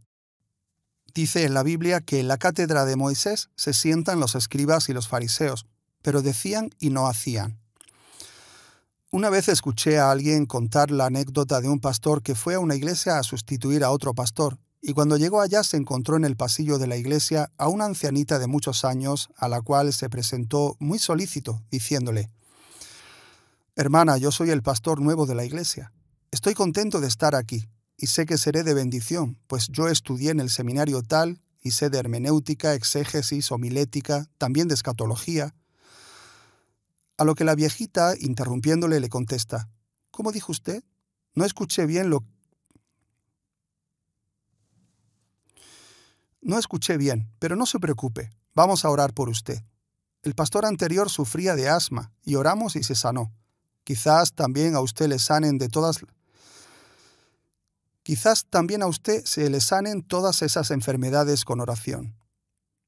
Dice en la Biblia que en la cátedra de Moisés se sientan los escribas y los fariseos, pero decían y no hacían. Una vez escuché a alguien contar la anécdota de un pastor que fue a una iglesia a sustituir a otro pastor, y cuando llegó allá se encontró en el pasillo de la iglesia a una ancianita de muchos años, a la cual se presentó muy solícito, diciéndole, Hermana, yo soy el pastor nuevo de la iglesia. Estoy contento de estar aquí, y sé que seré de bendición, pues yo estudié en el seminario tal, y sé de hermenéutica, exégesis, homilética, también de escatología. A lo que la viejita, interrumpiéndole, le contesta, ¿Cómo dijo usted? No escuché bien lo No escuché bien, pero no se preocupe, vamos a orar por usted. El pastor anterior sufría de asma y oramos y se sanó. Quizás también a usted le sanen de todas Quizás también a usted se le sanen todas esas enfermedades con oración.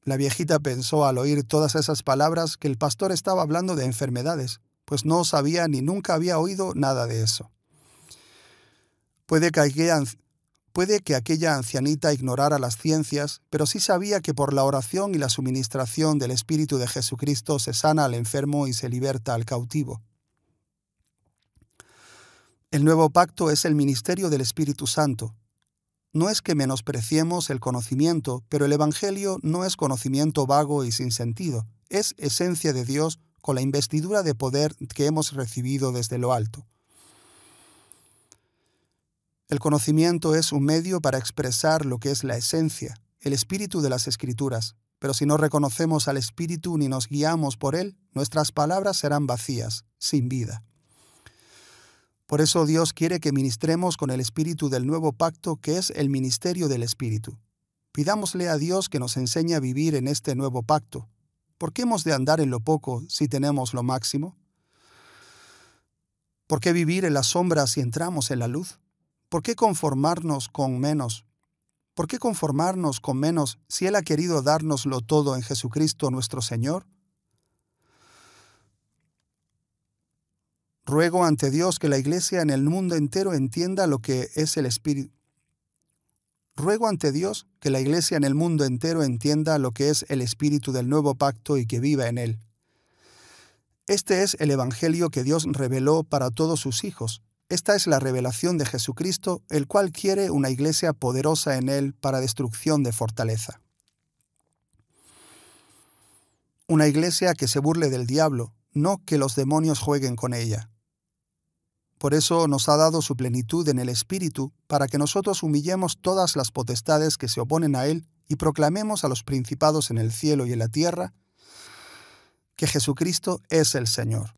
La viejita pensó al oír todas esas palabras que el pastor estaba hablando de enfermedades, pues no sabía ni nunca había oído nada de eso. Puede que aquella, Puede que aquella ancianita ignorara las ciencias, pero sí sabía que por la oración y la suministración del Espíritu de Jesucristo se sana al enfermo y se liberta al cautivo. El nuevo pacto es el ministerio del Espíritu Santo. No es que menospreciemos el conocimiento, pero el Evangelio no es conocimiento vago y sin sentido, es esencia de Dios con la investidura de poder que hemos recibido desde lo alto. El conocimiento es un medio para expresar lo que es la esencia, el espíritu de las escrituras, pero si no reconocemos al espíritu ni nos guiamos por él, nuestras palabras serán vacías, sin vida. Por eso Dios quiere que ministremos con el espíritu del nuevo pacto, que es el ministerio del espíritu. Pidámosle a Dios que nos enseñe a vivir en este nuevo pacto. ¿Por qué hemos de andar en lo poco si tenemos lo máximo? ¿Por qué vivir en la sombra si entramos en la luz? ¿Por qué conformarnos con menos? ¿Por qué conformarnos con menos si Él ha querido dárnoslo todo en Jesucristo nuestro Señor? Ruego ante Dios que la Iglesia en el mundo entero entienda lo que es el Espíritu. Ruego ante Dios que la Iglesia en el mundo entero entienda lo que es el Espíritu del nuevo pacto y que viva en él. Este es el Evangelio que Dios reveló para todos sus hijos, esta es la revelación de Jesucristo, el cual quiere una iglesia poderosa en él para destrucción de fortaleza. Una iglesia que se burle del diablo, no que los demonios jueguen con ella. Por eso nos ha dado su plenitud en el Espíritu, para que nosotros humillemos todas las potestades que se oponen a Él y proclamemos a los principados en el cielo y en la tierra que Jesucristo es el Señor.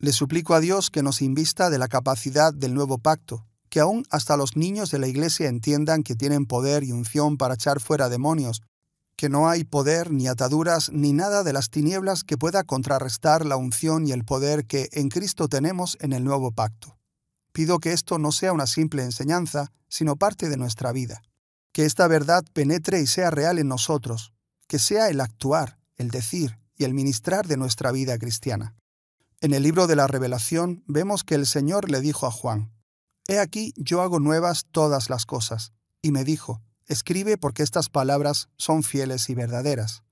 Le suplico a Dios que nos invista de la capacidad del nuevo pacto, que aún hasta los niños de la iglesia entiendan que tienen poder y unción para echar fuera demonios, que no hay poder ni ataduras ni nada de las tinieblas que pueda contrarrestar la unción y el poder que en Cristo tenemos en el nuevo pacto. Pido que esto no sea una simple enseñanza, sino parte de nuestra vida. Que esta verdad penetre y sea real en nosotros, que sea el actuar, el decir y el ministrar de nuestra vida cristiana. En el libro de la Revelación vemos que el Señor le dijo a Juan, He aquí yo hago nuevas todas las cosas. Y me dijo, Escribe porque estas palabras son fieles y verdaderas.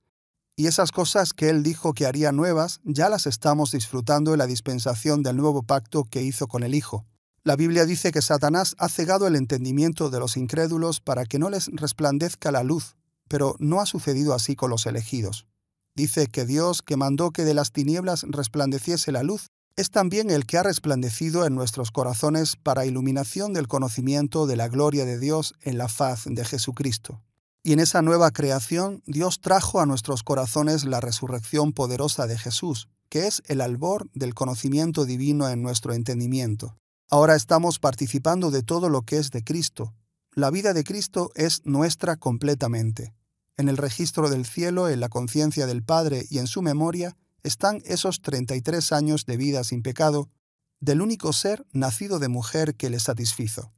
Y esas cosas que él dijo que haría nuevas ya las estamos disfrutando en la dispensación del nuevo pacto que hizo con el Hijo. La Biblia dice que Satanás ha cegado el entendimiento de los incrédulos para que no les resplandezca la luz, pero no ha sucedido así con los elegidos. Dice que Dios, que mandó que de las tinieblas resplandeciese la luz, es también el que ha resplandecido en nuestros corazones para iluminación del conocimiento de la gloria de Dios en la faz de Jesucristo. Y en esa nueva creación, Dios trajo a nuestros corazones la resurrección poderosa de Jesús, que es el albor del conocimiento divino en nuestro entendimiento. Ahora estamos participando de todo lo que es de Cristo. La vida de Cristo es nuestra completamente. En el registro del cielo, en la conciencia del Padre y en su memoria están esos 33 años de vida sin pecado del único ser nacido de mujer que le satisfizo.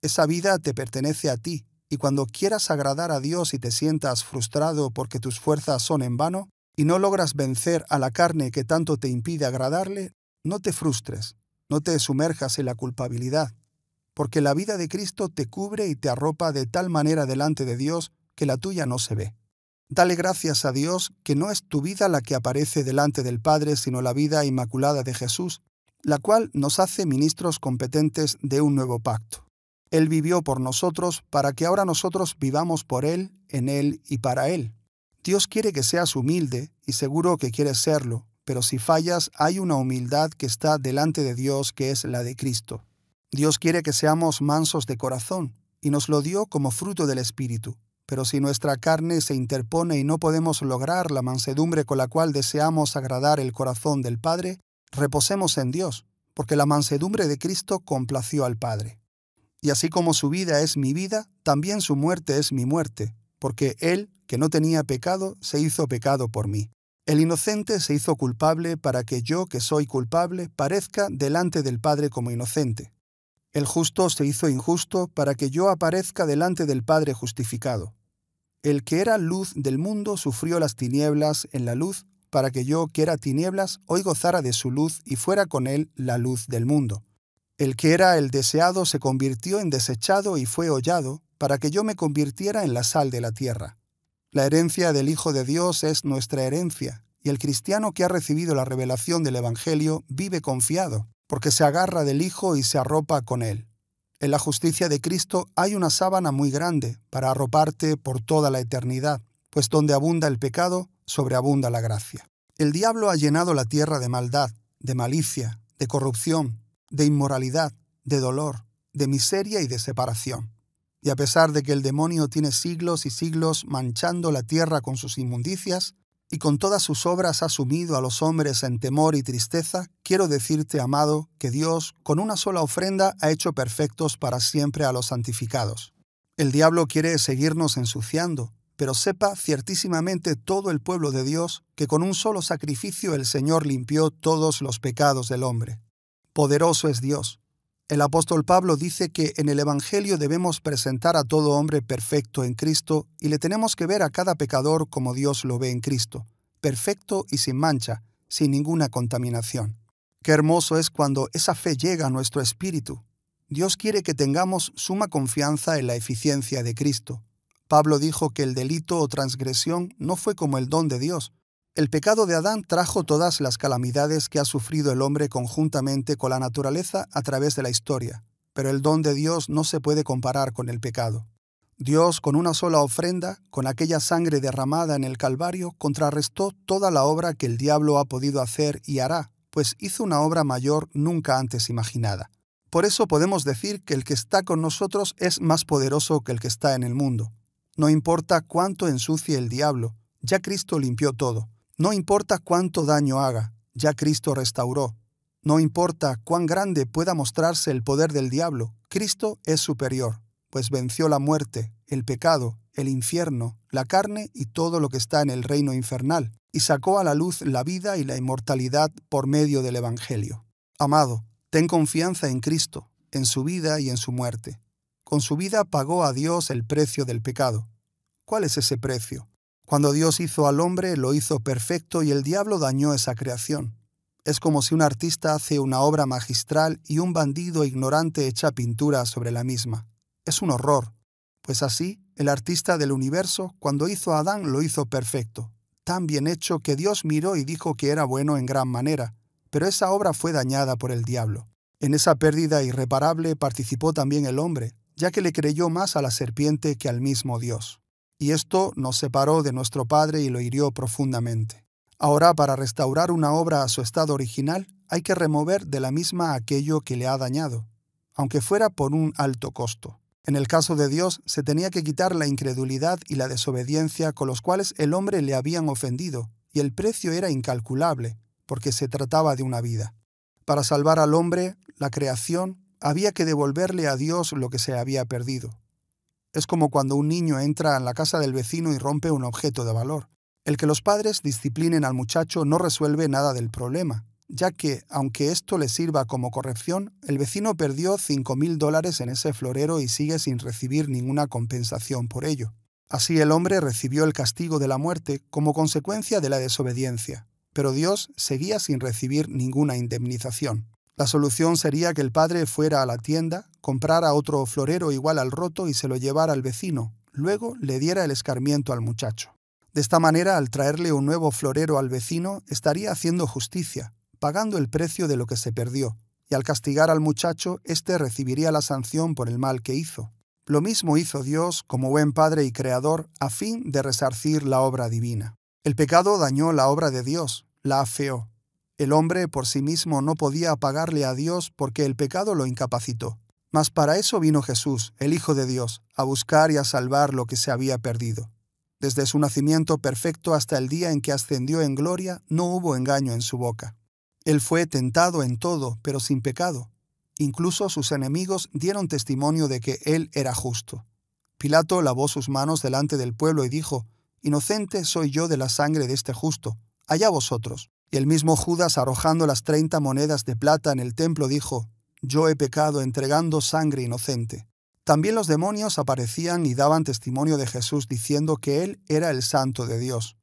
Esa vida te pertenece a ti, y cuando quieras agradar a Dios y te sientas frustrado porque tus fuerzas son en vano, y no logras vencer a la carne que tanto te impide agradarle, no te frustres, no te sumerjas en la culpabilidad, porque la vida de Cristo te cubre y te arropa de tal manera delante de Dios que la tuya no se ve. Dale gracias a Dios que no es tu vida la que aparece delante del Padre, sino la vida inmaculada de Jesús, la cual nos hace ministros competentes de un nuevo pacto. Él vivió por nosotros para que ahora nosotros vivamos por Él, en Él y para Él. Dios quiere que seas humilde, y seguro que quieres serlo, pero si fallas hay una humildad que está delante de Dios que es la de Cristo. Dios quiere que seamos mansos de corazón, y nos lo dio como fruto del Espíritu. Pero si nuestra carne se interpone y no podemos lograr la mansedumbre con la cual deseamos agradar el corazón del Padre, reposemos en Dios, porque la mansedumbre de Cristo complació al Padre. Y así como su vida es mi vida, también su muerte es mi muerte, porque Él, que no tenía pecado, se hizo pecado por mí. El inocente se hizo culpable para que yo, que soy culpable, parezca delante del Padre como inocente. El justo se hizo injusto para que yo aparezca delante del Padre justificado. El que era luz del mundo sufrió las tinieblas en la luz, para que yo, que era tinieblas, hoy gozara de su luz y fuera con él la luz del mundo. El que era el deseado se convirtió en desechado y fue hollado, para que yo me convirtiera en la sal de la tierra. La herencia del Hijo de Dios es nuestra herencia, y el cristiano que ha recibido la revelación del Evangelio vive confiado, porque se agarra del Hijo y se arropa con él. En la justicia de Cristo hay una sábana muy grande para arroparte por toda la eternidad, pues donde abunda el pecado, sobreabunda la gracia. El diablo ha llenado la tierra de maldad, de malicia, de corrupción, de inmoralidad, de dolor, de miseria y de separación. Y a pesar de que el demonio tiene siglos y siglos manchando la tierra con sus inmundicias, y con todas sus obras ha sumido a los hombres en temor y tristeza, quiero decirte, amado, que Dios, con una sola ofrenda, ha hecho perfectos para siempre a los santificados. El diablo quiere seguirnos ensuciando, pero sepa ciertísimamente todo el pueblo de Dios que con un solo sacrificio el Señor limpió todos los pecados del hombre. Poderoso es Dios, el apóstol Pablo dice que en el Evangelio debemos presentar a todo hombre perfecto en Cristo y le tenemos que ver a cada pecador como Dios lo ve en Cristo, perfecto y sin mancha, sin ninguna contaminación. Qué hermoso es cuando esa fe llega a nuestro espíritu. Dios quiere que tengamos suma confianza en la eficiencia de Cristo. Pablo dijo que el delito o transgresión no fue como el don de Dios, el pecado de Adán trajo todas las calamidades que ha sufrido el hombre conjuntamente con la naturaleza a través de la historia, pero el don de Dios no se puede comparar con el pecado. Dios, con una sola ofrenda, con aquella sangre derramada en el Calvario, contrarrestó toda la obra que el diablo ha podido hacer y hará, pues hizo una obra mayor nunca antes imaginada. Por eso podemos decir que el que está con nosotros es más poderoso que el que está en el mundo. No importa cuánto ensucie el diablo, ya Cristo limpió todo. No importa cuánto daño haga, ya Cristo restauró. No importa cuán grande pueda mostrarse el poder del diablo, Cristo es superior, pues venció la muerte, el pecado, el infierno, la carne y todo lo que está en el reino infernal, y sacó a la luz la vida y la inmortalidad por medio del Evangelio. Amado, ten confianza en Cristo, en su vida y en su muerte. Con su vida pagó a Dios el precio del pecado. ¿Cuál es ese precio? Cuando Dios hizo al hombre, lo hizo perfecto y el diablo dañó esa creación. Es como si un artista hace una obra magistral y un bandido ignorante echa pintura sobre la misma. Es un horror, pues así, el artista del universo, cuando hizo a Adán, lo hizo perfecto, tan bien hecho que Dios miró y dijo que era bueno en gran manera, pero esa obra fue dañada por el diablo. En esa pérdida irreparable participó también el hombre, ya que le creyó más a la serpiente que al mismo Dios y esto nos separó de nuestro Padre y lo hirió profundamente. Ahora, para restaurar una obra a su estado original, hay que remover de la misma aquello que le ha dañado, aunque fuera por un alto costo. En el caso de Dios, se tenía que quitar la incredulidad y la desobediencia con los cuales el hombre le habían ofendido, y el precio era incalculable, porque se trataba de una vida. Para salvar al hombre, la creación, había que devolverle a Dios lo que se había perdido. Es como cuando un niño entra en la casa del vecino y rompe un objeto de valor. El que los padres disciplinen al muchacho no resuelve nada del problema, ya que, aunque esto le sirva como corrección, el vecino perdió 5.000 dólares en ese florero y sigue sin recibir ninguna compensación por ello. Así el hombre recibió el castigo de la muerte como consecuencia de la desobediencia, pero Dios seguía sin recibir ninguna indemnización. La solución sería que el padre fuera a la tienda, comprara otro florero igual al roto y se lo llevara al vecino, luego le diera el escarmiento al muchacho. De esta manera, al traerle un nuevo florero al vecino, estaría haciendo justicia, pagando el precio de lo que se perdió, y al castigar al muchacho, éste recibiría la sanción por el mal que hizo. Lo mismo hizo Dios como buen Padre y Creador a fin de resarcir la obra divina. El pecado dañó la obra de Dios, la afeó, el hombre por sí mismo no podía apagarle a Dios porque el pecado lo incapacitó. Mas para eso vino Jesús, el Hijo de Dios, a buscar y a salvar lo que se había perdido. Desde su nacimiento perfecto hasta el día en que ascendió en gloria, no hubo engaño en su boca. Él fue tentado en todo, pero sin pecado. Incluso sus enemigos dieron testimonio de que él era justo. Pilato lavó sus manos delante del pueblo y dijo, Inocente soy yo de la sangre de este justo, allá vosotros, y el mismo Judas, arrojando las treinta monedas de plata en el templo, dijo, Yo he pecado entregando sangre inocente. También los demonios aparecían y daban testimonio de Jesús diciendo que Él era el Santo de Dios.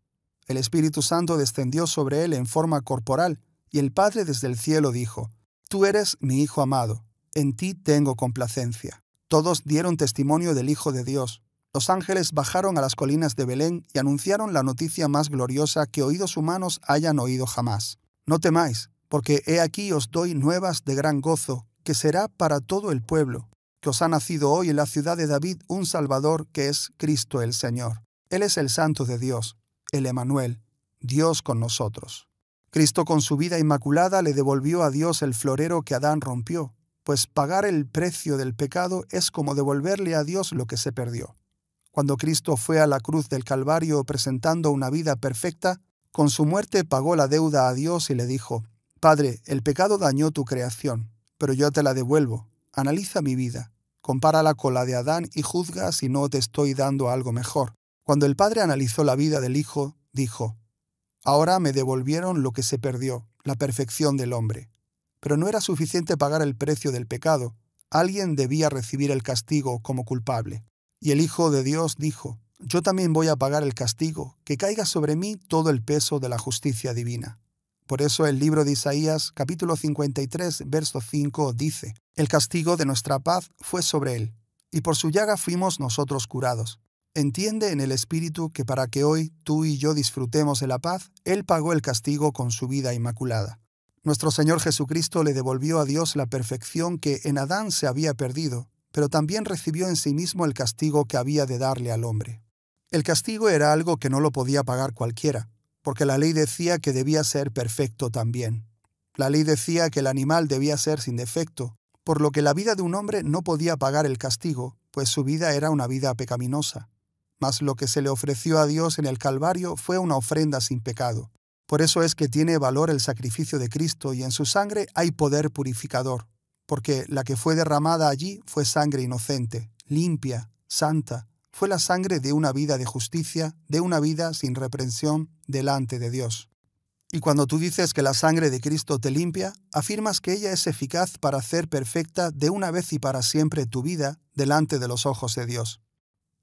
El Espíritu Santo descendió sobre Él en forma corporal, y el Padre desde el cielo dijo, Tú eres mi Hijo amado, en ti tengo complacencia. Todos dieron testimonio del Hijo de Dios, los ángeles bajaron a las colinas de Belén y anunciaron la noticia más gloriosa que oídos humanos hayan oído jamás. No temáis, porque he aquí os doy nuevas de gran gozo, que será para todo el pueblo, que os ha nacido hoy en la ciudad de David un Salvador que es Cristo el Señor. Él es el Santo de Dios, el Emanuel, Dios con nosotros. Cristo con su vida inmaculada le devolvió a Dios el florero que Adán rompió, pues pagar el precio del pecado es como devolverle a Dios lo que se perdió. Cuando Cristo fue a la cruz del Calvario presentando una vida perfecta, con su muerte pagó la deuda a Dios y le dijo, Padre, el pecado dañó tu creación, pero yo te la devuelvo. Analiza mi vida, compárala con la de Adán y juzga si no te estoy dando algo mejor. Cuando el Padre analizó la vida del Hijo, dijo, Ahora me devolvieron lo que se perdió, la perfección del hombre. Pero no era suficiente pagar el precio del pecado, alguien debía recibir el castigo como culpable. Y el Hijo de Dios dijo, Yo también voy a pagar el castigo, que caiga sobre mí todo el peso de la justicia divina. Por eso el libro de Isaías capítulo 53, verso 5 dice, El castigo de nuestra paz fue sobre él, y por su llaga fuimos nosotros curados. Entiende en el Espíritu que para que hoy tú y yo disfrutemos de la paz, Él pagó el castigo con su vida inmaculada. Nuestro Señor Jesucristo le devolvió a Dios la perfección que en Adán se había perdido, pero también recibió en sí mismo el castigo que había de darle al hombre. El castigo era algo que no lo podía pagar cualquiera, porque la ley decía que debía ser perfecto también. La ley decía que el animal debía ser sin defecto, por lo que la vida de un hombre no podía pagar el castigo, pues su vida era una vida pecaminosa. Mas lo que se le ofreció a Dios en el Calvario fue una ofrenda sin pecado. Por eso es que tiene valor el sacrificio de Cristo y en su sangre hay poder purificador porque la que fue derramada allí fue sangre inocente, limpia, santa, fue la sangre de una vida de justicia, de una vida sin reprensión delante de Dios. Y cuando tú dices que la sangre de Cristo te limpia, afirmas que ella es eficaz para hacer perfecta de una vez y para siempre tu vida delante de los ojos de Dios.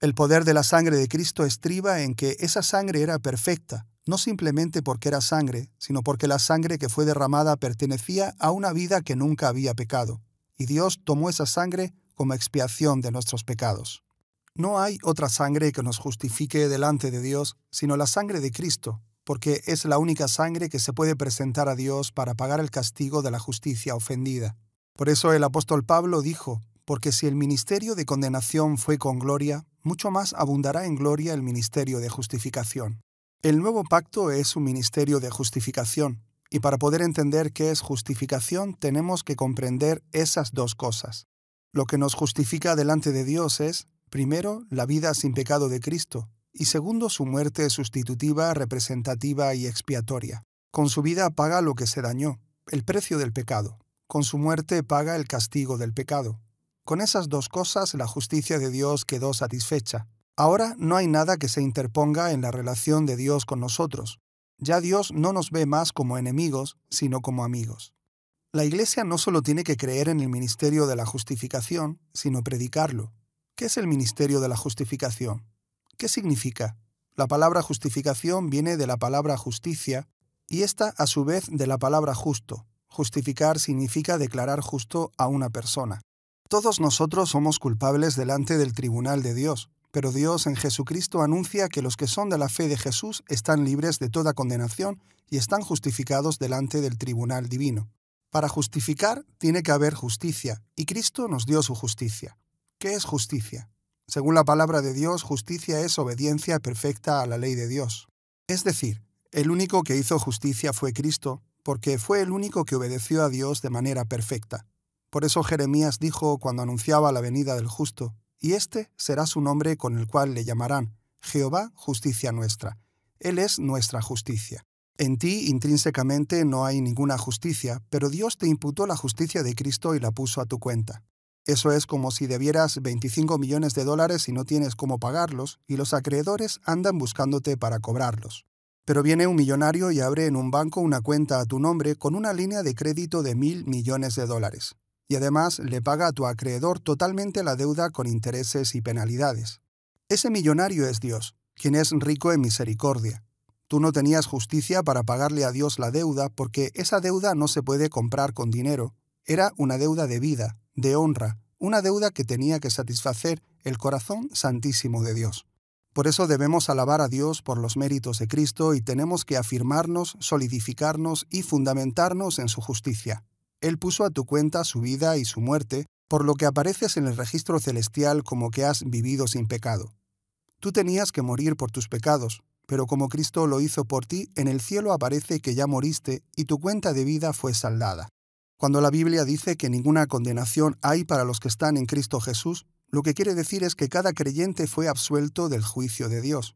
El poder de la sangre de Cristo estriba en que esa sangre era perfecta, no simplemente porque era sangre, sino porque la sangre que fue derramada pertenecía a una vida que nunca había pecado, y Dios tomó esa sangre como expiación de nuestros pecados. No hay otra sangre que nos justifique delante de Dios, sino la sangre de Cristo, porque es la única sangre que se puede presentar a Dios para pagar el castigo de la justicia ofendida. Por eso el apóstol Pablo dijo, porque si el ministerio de condenación fue con gloria, mucho más abundará en gloria el ministerio de justificación. El nuevo pacto es un ministerio de justificación, y para poder entender qué es justificación tenemos que comprender esas dos cosas. Lo que nos justifica delante de Dios es, primero, la vida sin pecado de Cristo, y segundo, su muerte sustitutiva, representativa y expiatoria. Con su vida paga lo que se dañó, el precio del pecado. Con su muerte paga el castigo del pecado. Con esas dos cosas la justicia de Dios quedó satisfecha. Ahora no hay nada que se interponga en la relación de Dios con nosotros. Ya Dios no nos ve más como enemigos, sino como amigos. La Iglesia no solo tiene que creer en el ministerio de la justificación, sino predicarlo. ¿Qué es el ministerio de la justificación? ¿Qué significa? La palabra justificación viene de la palabra justicia y esta a su vez de la palabra justo. Justificar significa declarar justo a una persona. Todos nosotros somos culpables delante del tribunal de Dios, pero Dios en Jesucristo anuncia que los que son de la fe de Jesús están libres de toda condenación y están justificados delante del tribunal divino. Para justificar tiene que haber justicia, y Cristo nos dio su justicia. ¿Qué es justicia? Según la palabra de Dios, justicia es obediencia perfecta a la ley de Dios. Es decir, el único que hizo justicia fue Cristo, porque fue el único que obedeció a Dios de manera perfecta. Por eso Jeremías dijo cuando anunciaba la venida del justo, y este será su nombre con el cual le llamarán Jehová justicia nuestra. Él es nuestra justicia. En ti intrínsecamente no hay ninguna justicia, pero Dios te imputó la justicia de Cristo y la puso a tu cuenta. Eso es como si debieras 25 millones de dólares y no tienes cómo pagarlos, y los acreedores andan buscándote para cobrarlos. Pero viene un millonario y abre en un banco una cuenta a tu nombre con una línea de crédito de mil millones de dólares y además le paga a tu acreedor totalmente la deuda con intereses y penalidades. Ese millonario es Dios, quien es rico en misericordia. Tú no tenías justicia para pagarle a Dios la deuda porque esa deuda no se puede comprar con dinero. Era una deuda de vida, de honra, una deuda que tenía que satisfacer el corazón santísimo de Dios. Por eso debemos alabar a Dios por los méritos de Cristo y tenemos que afirmarnos, solidificarnos y fundamentarnos en su justicia. Él puso a tu cuenta su vida y su muerte, por lo que apareces en el registro celestial como que has vivido sin pecado. Tú tenías que morir por tus pecados, pero como Cristo lo hizo por ti, en el cielo aparece que ya moriste y tu cuenta de vida fue saldada. Cuando la Biblia dice que ninguna condenación hay para los que están en Cristo Jesús, lo que quiere decir es que cada creyente fue absuelto del juicio de Dios.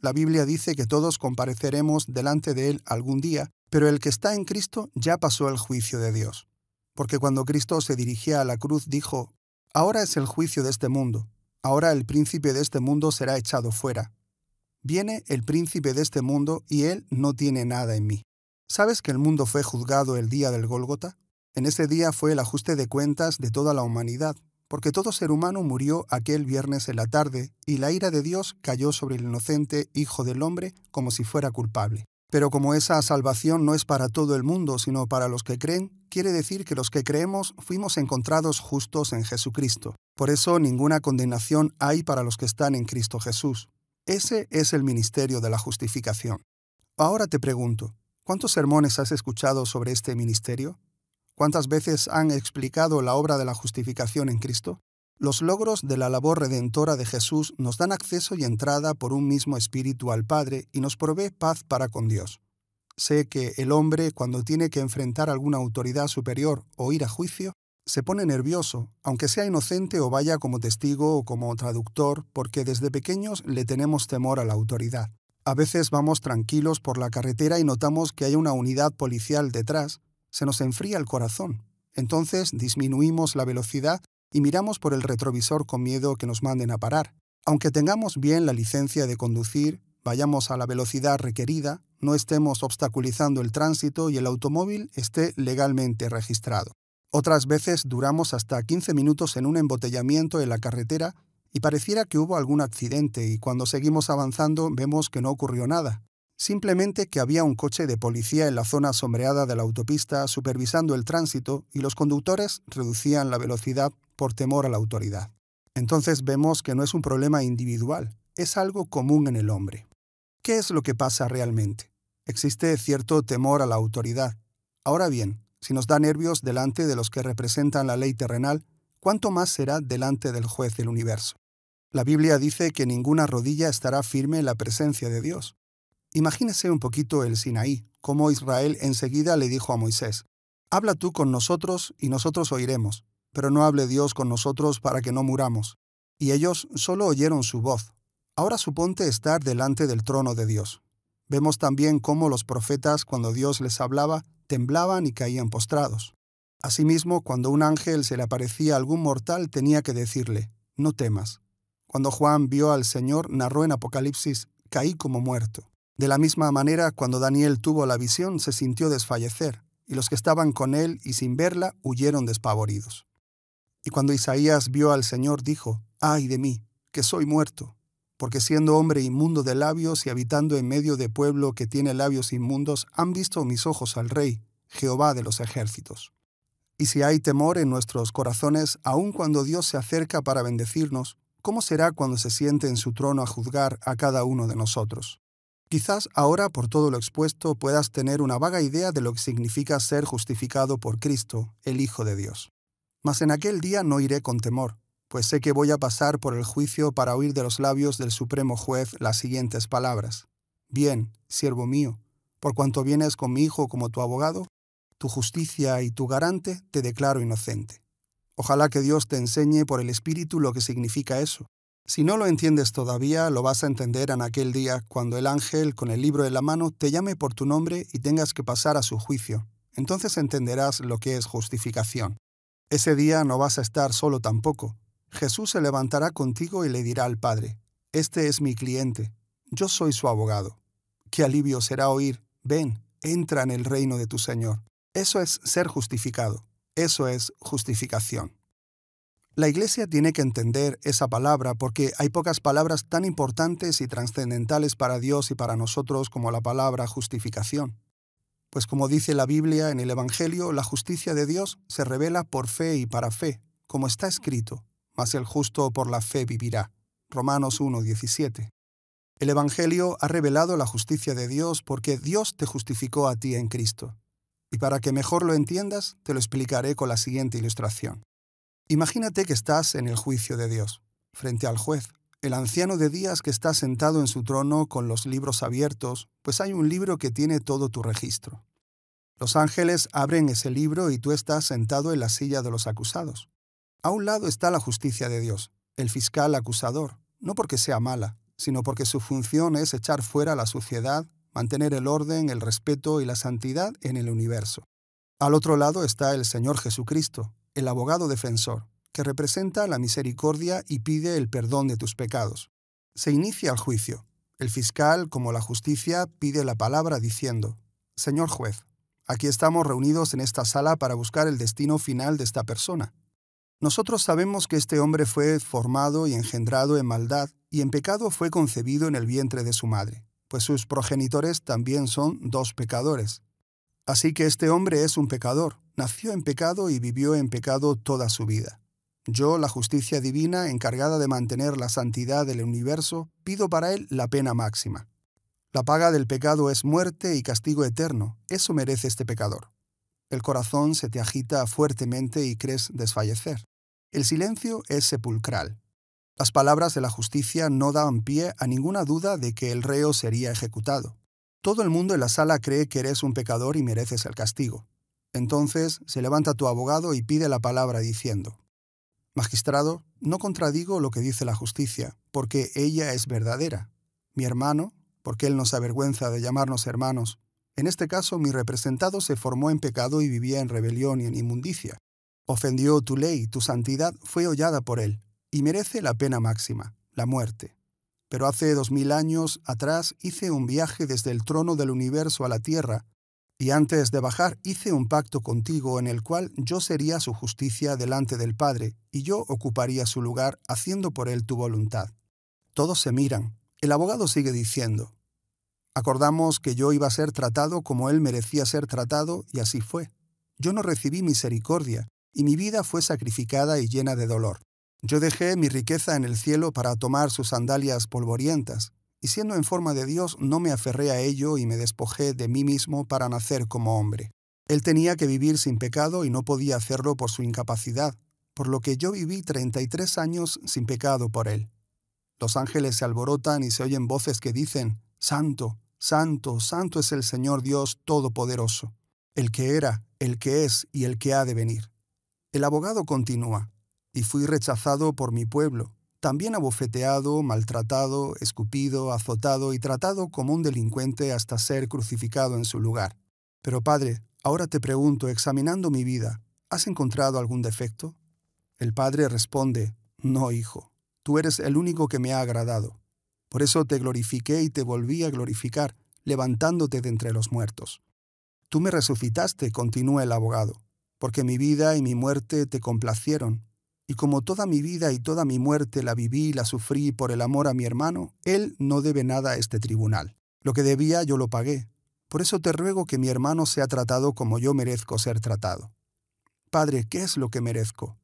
La Biblia dice que todos compareceremos delante de Él algún día, pero el que está en Cristo ya pasó el juicio de Dios. Porque cuando Cristo se dirigía a la cruz dijo, Ahora es el juicio de este mundo, ahora el príncipe de este mundo será echado fuera. Viene el príncipe de este mundo y él no tiene nada en mí. ¿Sabes que el mundo fue juzgado el día del Gólgota? En ese día fue el ajuste de cuentas de toda la humanidad, porque todo ser humano murió aquel viernes en la tarde, y la ira de Dios cayó sobre el inocente Hijo del Hombre como si fuera culpable. Pero como esa salvación no es para todo el mundo, sino para los que creen, quiere decir que los que creemos fuimos encontrados justos en Jesucristo. Por eso ninguna condenación hay para los que están en Cristo Jesús. Ese es el ministerio de la justificación. Ahora te pregunto, ¿cuántos sermones has escuchado sobre este ministerio? ¿Cuántas veces han explicado la obra de la justificación en Cristo? Los logros de la labor redentora de Jesús nos dan acceso y entrada por un mismo espíritu al Padre y nos provee paz para con Dios. Sé que el hombre, cuando tiene que enfrentar alguna autoridad superior o ir a juicio, se pone nervioso, aunque sea inocente o vaya como testigo o como traductor, porque desde pequeños le tenemos temor a la autoridad. A veces vamos tranquilos por la carretera y notamos que hay una unidad policial detrás, se nos enfría el corazón. Entonces disminuimos la velocidad y miramos por el retrovisor con miedo que nos manden a parar. Aunque tengamos bien la licencia de conducir, vayamos a la velocidad requerida, no estemos obstaculizando el tránsito y el automóvil esté legalmente registrado. Otras veces duramos hasta 15 minutos en un embotellamiento en la carretera y pareciera que hubo algún accidente y cuando seguimos avanzando vemos que no ocurrió nada. Simplemente que había un coche de policía en la zona sombreada de la autopista supervisando el tránsito y los conductores reducían la velocidad por temor a la autoridad. Entonces vemos que no es un problema individual, es algo común en el hombre. ¿Qué es lo que pasa realmente? Existe cierto temor a la autoridad. Ahora bien, si nos da nervios delante de los que representan la ley terrenal, ¿cuánto más será delante del juez del universo? La Biblia dice que ninguna rodilla estará firme en la presencia de Dios. Imagínese un poquito el Sinaí, cómo Israel enseguida le dijo a Moisés, Habla tú con nosotros y nosotros oiremos, pero no hable Dios con nosotros para que no muramos. Y ellos solo oyeron su voz. Ahora suponte estar delante del trono de Dios. Vemos también cómo los profetas, cuando Dios les hablaba, temblaban y caían postrados. Asimismo, cuando un ángel se le aparecía a algún mortal, tenía que decirle, no temas. Cuando Juan vio al Señor, narró en Apocalipsis, caí como muerto. De la misma manera, cuando Daniel tuvo la visión, se sintió desfallecer, y los que estaban con él y sin verla huyeron despavoridos. Y cuando Isaías vio al Señor, dijo, Ay de mí, que soy muerto, porque siendo hombre inmundo de labios y habitando en medio de pueblo que tiene labios inmundos, han visto mis ojos al Rey, Jehová de los ejércitos. Y si hay temor en nuestros corazones, aun cuando Dios se acerca para bendecirnos, ¿cómo será cuando se siente en su trono a juzgar a cada uno de nosotros? Quizás ahora, por todo lo expuesto, puedas tener una vaga idea de lo que significa ser justificado por Cristo, el Hijo de Dios. Mas en aquel día no iré con temor, pues sé que voy a pasar por el juicio para oír de los labios del Supremo Juez las siguientes palabras. Bien, siervo mío, por cuanto vienes con mi hijo como tu abogado, tu justicia y tu garante, te declaro inocente. Ojalá que Dios te enseñe por el Espíritu lo que significa eso. Si no lo entiendes todavía, lo vas a entender en aquel día cuando el ángel, con el libro en la mano, te llame por tu nombre y tengas que pasar a su juicio. Entonces entenderás lo que es justificación. Ese día no vas a estar solo tampoco. Jesús se levantará contigo y le dirá al Padre, Este es mi cliente, yo soy su abogado. Qué alivio será oír, ven, entra en el reino de tu Señor. Eso es ser justificado, eso es justificación. La Iglesia tiene que entender esa palabra porque hay pocas palabras tan importantes y trascendentales para Dios y para nosotros como la palabra justificación pues como dice la Biblia en el Evangelio, la justicia de Dios se revela por fe y para fe, como está escrito, mas el justo por la fe vivirá. Romanos 1.17. El Evangelio ha revelado la justicia de Dios porque Dios te justificó a ti en Cristo. Y para que mejor lo entiendas, te lo explicaré con la siguiente ilustración. Imagínate que estás en el juicio de Dios, frente al juez, el anciano de días que está sentado en su trono con los libros abiertos, pues hay un libro que tiene todo tu registro. Los ángeles abren ese libro y tú estás sentado en la silla de los acusados. A un lado está la justicia de Dios, el fiscal acusador, no porque sea mala, sino porque su función es echar fuera la suciedad, mantener el orden, el respeto y la santidad en el universo. Al otro lado está el Señor Jesucristo, el abogado defensor, que representa la misericordia y pide el perdón de tus pecados. Se inicia el juicio. El fiscal, como la justicia, pide la palabra diciendo, Señor juez, aquí estamos reunidos en esta sala para buscar el destino final de esta persona. Nosotros sabemos que este hombre fue formado y engendrado en maldad, y en pecado fue concebido en el vientre de su madre, pues sus progenitores también son dos pecadores. Así que este hombre es un pecador, nació en pecado y vivió en pecado toda su vida. Yo, la justicia divina encargada de mantener la santidad del universo, pido para él la pena máxima. La paga del pecado es muerte y castigo eterno, eso merece este pecador. El corazón se te agita fuertemente y crees desfallecer. El silencio es sepulcral. Las palabras de la justicia no dan pie a ninguna duda de que el reo sería ejecutado. Todo el mundo en la sala cree que eres un pecador y mereces el castigo. Entonces se levanta tu abogado y pide la palabra diciendo, Magistrado, no contradigo lo que dice la justicia, porque ella es verdadera. Mi hermano, porque él nos avergüenza de llamarnos hermanos. En este caso, mi representado se formó en pecado y vivía en rebelión y en inmundicia. Ofendió tu ley, tu santidad fue hollada por él, y merece la pena máxima, la muerte. Pero hace dos mil años atrás hice un viaje desde el trono del universo a la tierra y antes de bajar hice un pacto contigo en el cual yo sería su justicia delante del Padre, y yo ocuparía su lugar haciendo por él tu voluntad. Todos se miran. El abogado sigue diciendo, acordamos que yo iba a ser tratado como él merecía ser tratado, y así fue. Yo no recibí misericordia, y mi vida fue sacrificada y llena de dolor. Yo dejé mi riqueza en el cielo para tomar sus sandalias polvorientas y siendo en forma de Dios no me aferré a ello y me despojé de mí mismo para nacer como hombre. Él tenía que vivir sin pecado y no podía hacerlo por su incapacidad, por lo que yo viví 33 años sin pecado por él. Los ángeles se alborotan y se oyen voces que dicen, Santo, Santo, Santo es el Señor Dios Todopoderoso, el que era, el que es y el que ha de venir. El abogado continúa, y fui rechazado por mi pueblo, también abofeteado, maltratado, escupido, azotado y tratado como un delincuente hasta ser crucificado en su lugar. Pero padre, ahora te pregunto, examinando mi vida, ¿has encontrado algún defecto? El padre responde, No, hijo, tú eres el único que me ha agradado. Por eso te glorifiqué y te volví a glorificar, levantándote de entre los muertos. Tú me resucitaste, continúa el abogado, porque mi vida y mi muerte te complacieron, y como toda mi vida y toda mi muerte la viví y la sufrí por el amor a mi hermano, él no debe nada a este tribunal. Lo que debía yo lo pagué. Por eso te ruego que mi hermano sea tratado como yo merezco ser tratado. Padre, ¿qué es lo que merezco?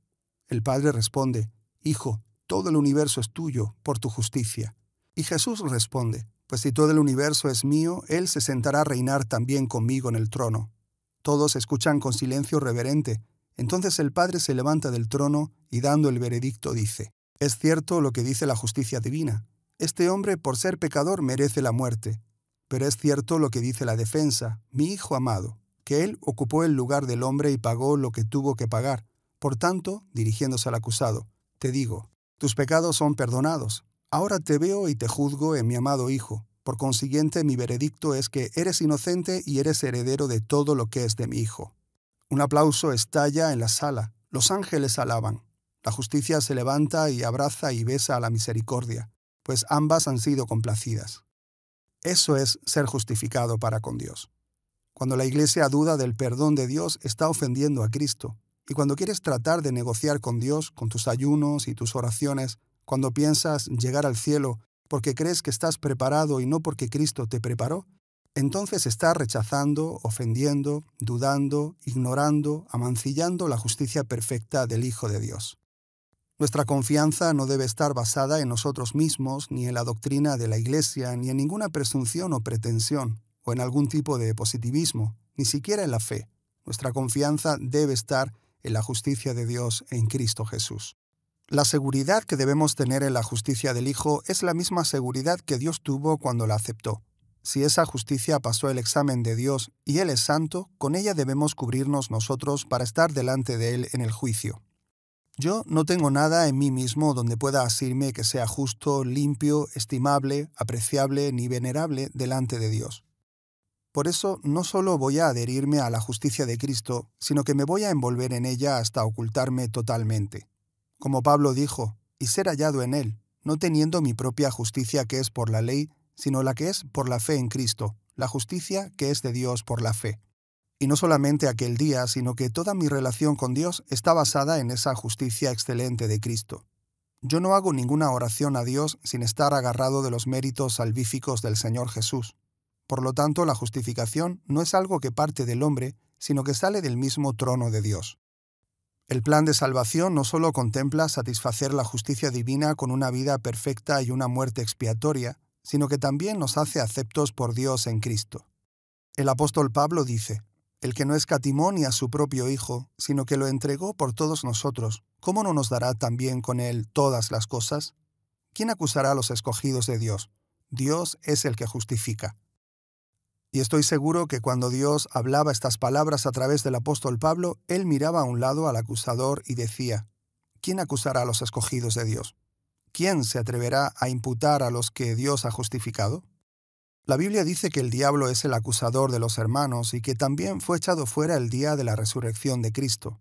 El padre responde, Hijo, todo el universo es tuyo por tu justicia. Y Jesús responde, Pues si todo el universo es mío, Él se sentará a reinar también conmigo en el trono. Todos escuchan con silencio reverente, entonces el Padre se levanta del trono y dando el veredicto dice, Es cierto lo que dice la justicia divina. Este hombre, por ser pecador, merece la muerte. Pero es cierto lo que dice la defensa, mi hijo amado, que él ocupó el lugar del hombre y pagó lo que tuvo que pagar. Por tanto, dirigiéndose al acusado, te digo, tus pecados son perdonados. Ahora te veo y te juzgo en mi amado hijo. Por consiguiente, mi veredicto es que eres inocente y eres heredero de todo lo que es de mi hijo. Un aplauso estalla en la sala. Los ángeles alaban. La justicia se levanta y abraza y besa a la misericordia, pues ambas han sido complacidas. Eso es ser justificado para con Dios. Cuando la Iglesia duda del perdón de Dios, está ofendiendo a Cristo. Y cuando quieres tratar de negociar con Dios, con tus ayunos y tus oraciones, cuando piensas llegar al cielo porque crees que estás preparado y no porque Cristo te preparó, entonces está rechazando, ofendiendo, dudando, ignorando, amancillando la justicia perfecta del Hijo de Dios. Nuestra confianza no debe estar basada en nosotros mismos, ni en la doctrina de la Iglesia, ni en ninguna presunción o pretensión, o en algún tipo de positivismo, ni siquiera en la fe. Nuestra confianza debe estar en la justicia de Dios en Cristo Jesús. La seguridad que debemos tener en la justicia del Hijo es la misma seguridad que Dios tuvo cuando la aceptó. Si esa justicia pasó el examen de Dios y Él es santo, con ella debemos cubrirnos nosotros para estar delante de Él en el juicio. Yo no tengo nada en mí mismo donde pueda asirme que sea justo, limpio, estimable, apreciable ni venerable delante de Dios. Por eso no solo voy a adherirme a la justicia de Cristo, sino que me voy a envolver en ella hasta ocultarme totalmente. Como Pablo dijo, y ser hallado en Él, no teniendo mi propia justicia que es por la ley, sino la que es por la fe en Cristo, la justicia que es de Dios por la fe. Y no solamente aquel día, sino que toda mi relación con Dios está basada en esa justicia excelente de Cristo. Yo no hago ninguna oración a Dios sin estar agarrado de los méritos salvíficos del Señor Jesús. Por lo tanto, la justificación no es algo que parte del hombre, sino que sale del mismo trono de Dios. El plan de salvación no solo contempla satisfacer la justicia divina con una vida perfecta y una muerte expiatoria, sino que también nos hace aceptos por Dios en Cristo. El apóstol Pablo dice, El que no escatimó a su propio Hijo, sino que lo entregó por todos nosotros, ¿cómo no nos dará también con él todas las cosas? ¿Quién acusará a los escogidos de Dios? Dios es el que justifica. Y estoy seguro que cuando Dios hablaba estas palabras a través del apóstol Pablo, él miraba a un lado al acusador y decía, ¿quién acusará a los escogidos de Dios? ¿quién se atreverá a imputar a los que Dios ha justificado? La Biblia dice que el diablo es el acusador de los hermanos y que también fue echado fuera el día de la resurrección de Cristo.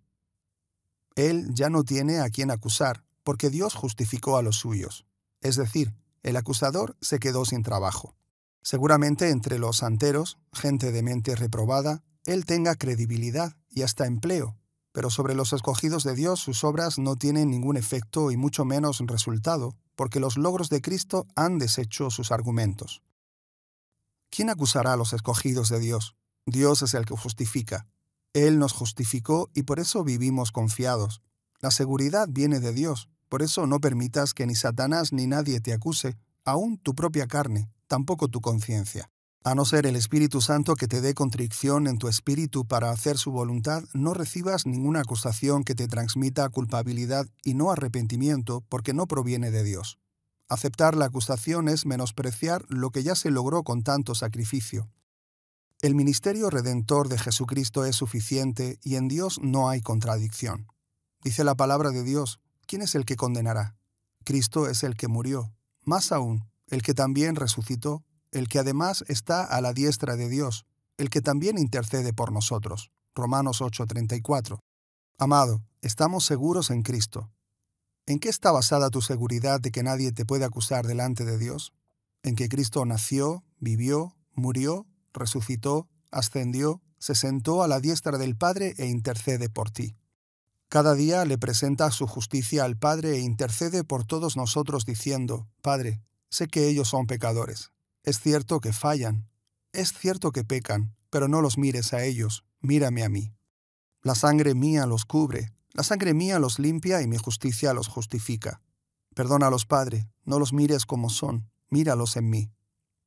Él ya no tiene a quien acusar, porque Dios justificó a los suyos. Es decir, el acusador se quedó sin trabajo. Seguramente entre los santeros, gente de mente reprobada, él tenga credibilidad y hasta empleo, pero sobre los escogidos de Dios sus obras no tienen ningún efecto y mucho menos resultado, porque los logros de Cristo han deshecho sus argumentos. ¿Quién acusará a los escogidos de Dios? Dios es el que justifica. Él nos justificó y por eso vivimos confiados. La seguridad viene de Dios, por eso no permitas que ni Satanás ni nadie te acuse, aún tu propia carne, tampoco tu conciencia. A no ser el Espíritu Santo que te dé contrición en tu espíritu para hacer su voluntad, no recibas ninguna acusación que te transmita culpabilidad y no arrepentimiento porque no proviene de Dios. Aceptar la acusación es menospreciar lo que ya se logró con tanto sacrificio. El ministerio redentor de Jesucristo es suficiente y en Dios no hay contradicción. Dice la palabra de Dios, ¿quién es el que condenará? Cristo es el que murió, más aún, el que también resucitó, el que además está a la diestra de Dios, el que también intercede por nosotros. Romanos 8:34. Amado, estamos seguros en Cristo. ¿En qué está basada tu seguridad de que nadie te puede acusar delante de Dios? ¿En que Cristo nació, vivió, murió, resucitó, ascendió, se sentó a la diestra del Padre e intercede por ti? Cada día le presenta su justicia al Padre e intercede por todos nosotros diciendo, Padre, sé que ellos son pecadores, es cierto que fallan, es cierto que pecan, pero no los mires a ellos, mírame a mí. La sangre mía los cubre, la sangre mía los limpia y mi justicia los justifica. Perdónalos, Padre, no los mires como son, míralos en mí.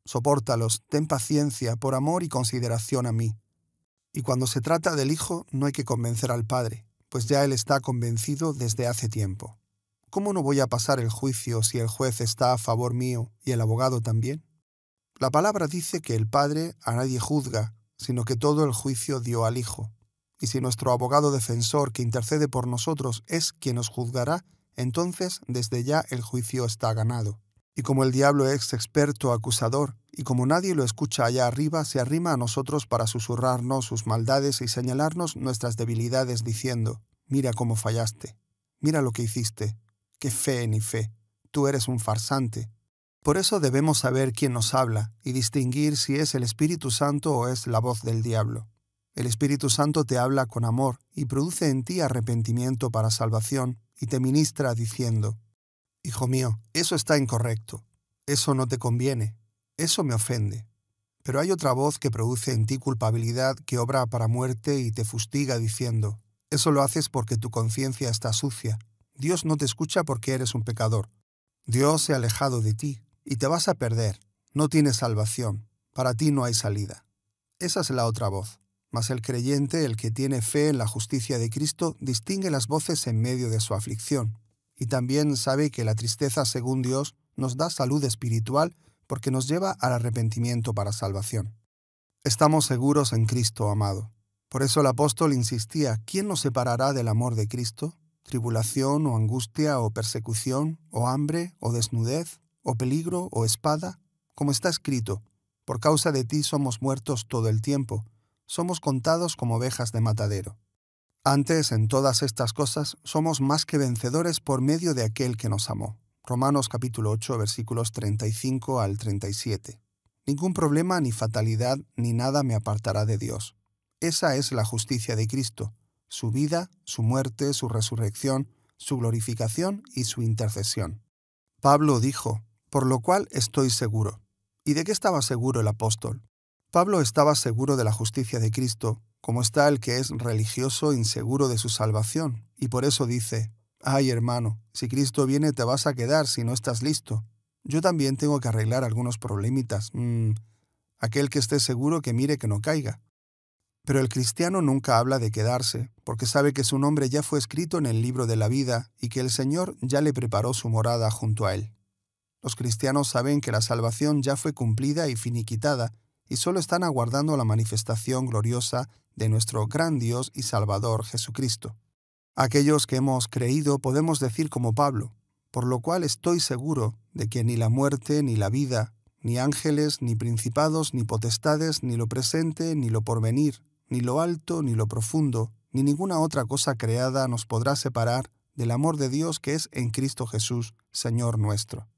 Sopórtalos, ten paciencia por amor y consideración a mí. Y cuando se trata del Hijo, no hay que convencer al Padre, pues ya Él está convencido desde hace tiempo. ¿Cómo no voy a pasar el juicio si el juez está a favor mío y el abogado también? La palabra dice que el Padre a nadie juzga, sino que todo el juicio dio al Hijo. Y si nuestro abogado defensor que intercede por nosotros es quien nos juzgará, entonces desde ya el juicio está ganado. Y como el diablo es experto acusador, y como nadie lo escucha allá arriba, se arrima a nosotros para susurrarnos sus maldades y señalarnos nuestras debilidades diciendo, mira cómo fallaste, mira lo que hiciste, qué fe ni fe, tú eres un farsante, por eso debemos saber quién nos habla y distinguir si es el Espíritu Santo o es la voz del diablo. El Espíritu Santo te habla con amor y produce en ti arrepentimiento para salvación y te ministra diciendo, Hijo mío, eso está incorrecto, eso no te conviene, eso me ofende. Pero hay otra voz que produce en ti culpabilidad que obra para muerte y te fustiga diciendo, eso lo haces porque tu conciencia está sucia. Dios no te escucha porque eres un pecador. Dios se ha alejado de ti, y te vas a perder. No tienes salvación. Para ti no hay salida. Esa es la otra voz. Mas el creyente, el que tiene fe en la justicia de Cristo, distingue las voces en medio de su aflicción, y también sabe que la tristeza, según Dios, nos da salud espiritual porque nos lleva al arrepentimiento para salvación. Estamos seguros en Cristo, amado. Por eso el apóstol insistía, ¿quién nos separará del amor de Cristo? ¿Tribulación o angustia o persecución o hambre o desnudez o peligro o espada, como está escrito, por causa de ti somos muertos todo el tiempo, somos contados como ovejas de matadero. Antes, en todas estas cosas, somos más que vencedores por medio de aquel que nos amó. Romanos capítulo 8 versículos 35 al 37. Ningún problema ni fatalidad ni nada me apartará de Dios. Esa es la justicia de Cristo, su vida, su muerte, su resurrección, su glorificación y su intercesión. Pablo dijo, por lo cual estoy seguro. ¿Y de qué estaba seguro el apóstol? Pablo estaba seguro de la justicia de Cristo, como está el que es religioso inseguro de su salvación, y por eso dice, Ay hermano, si Cristo viene te vas a quedar si no estás listo. Yo también tengo que arreglar algunos problemitas. Mm, aquel que esté seguro que mire que no caiga. Pero el cristiano nunca habla de quedarse, porque sabe que su nombre ya fue escrito en el libro de la vida y que el Señor ya le preparó su morada junto a él. Los cristianos saben que la salvación ya fue cumplida y finiquitada y solo están aguardando la manifestación gloriosa de nuestro gran Dios y Salvador Jesucristo. Aquellos que hemos creído podemos decir como Pablo, por lo cual estoy seguro de que ni la muerte, ni la vida, ni ángeles, ni principados, ni potestades, ni lo presente, ni lo porvenir, ni lo alto, ni lo profundo, ni ninguna otra cosa creada nos podrá separar del amor de Dios que es en Cristo Jesús, Señor nuestro.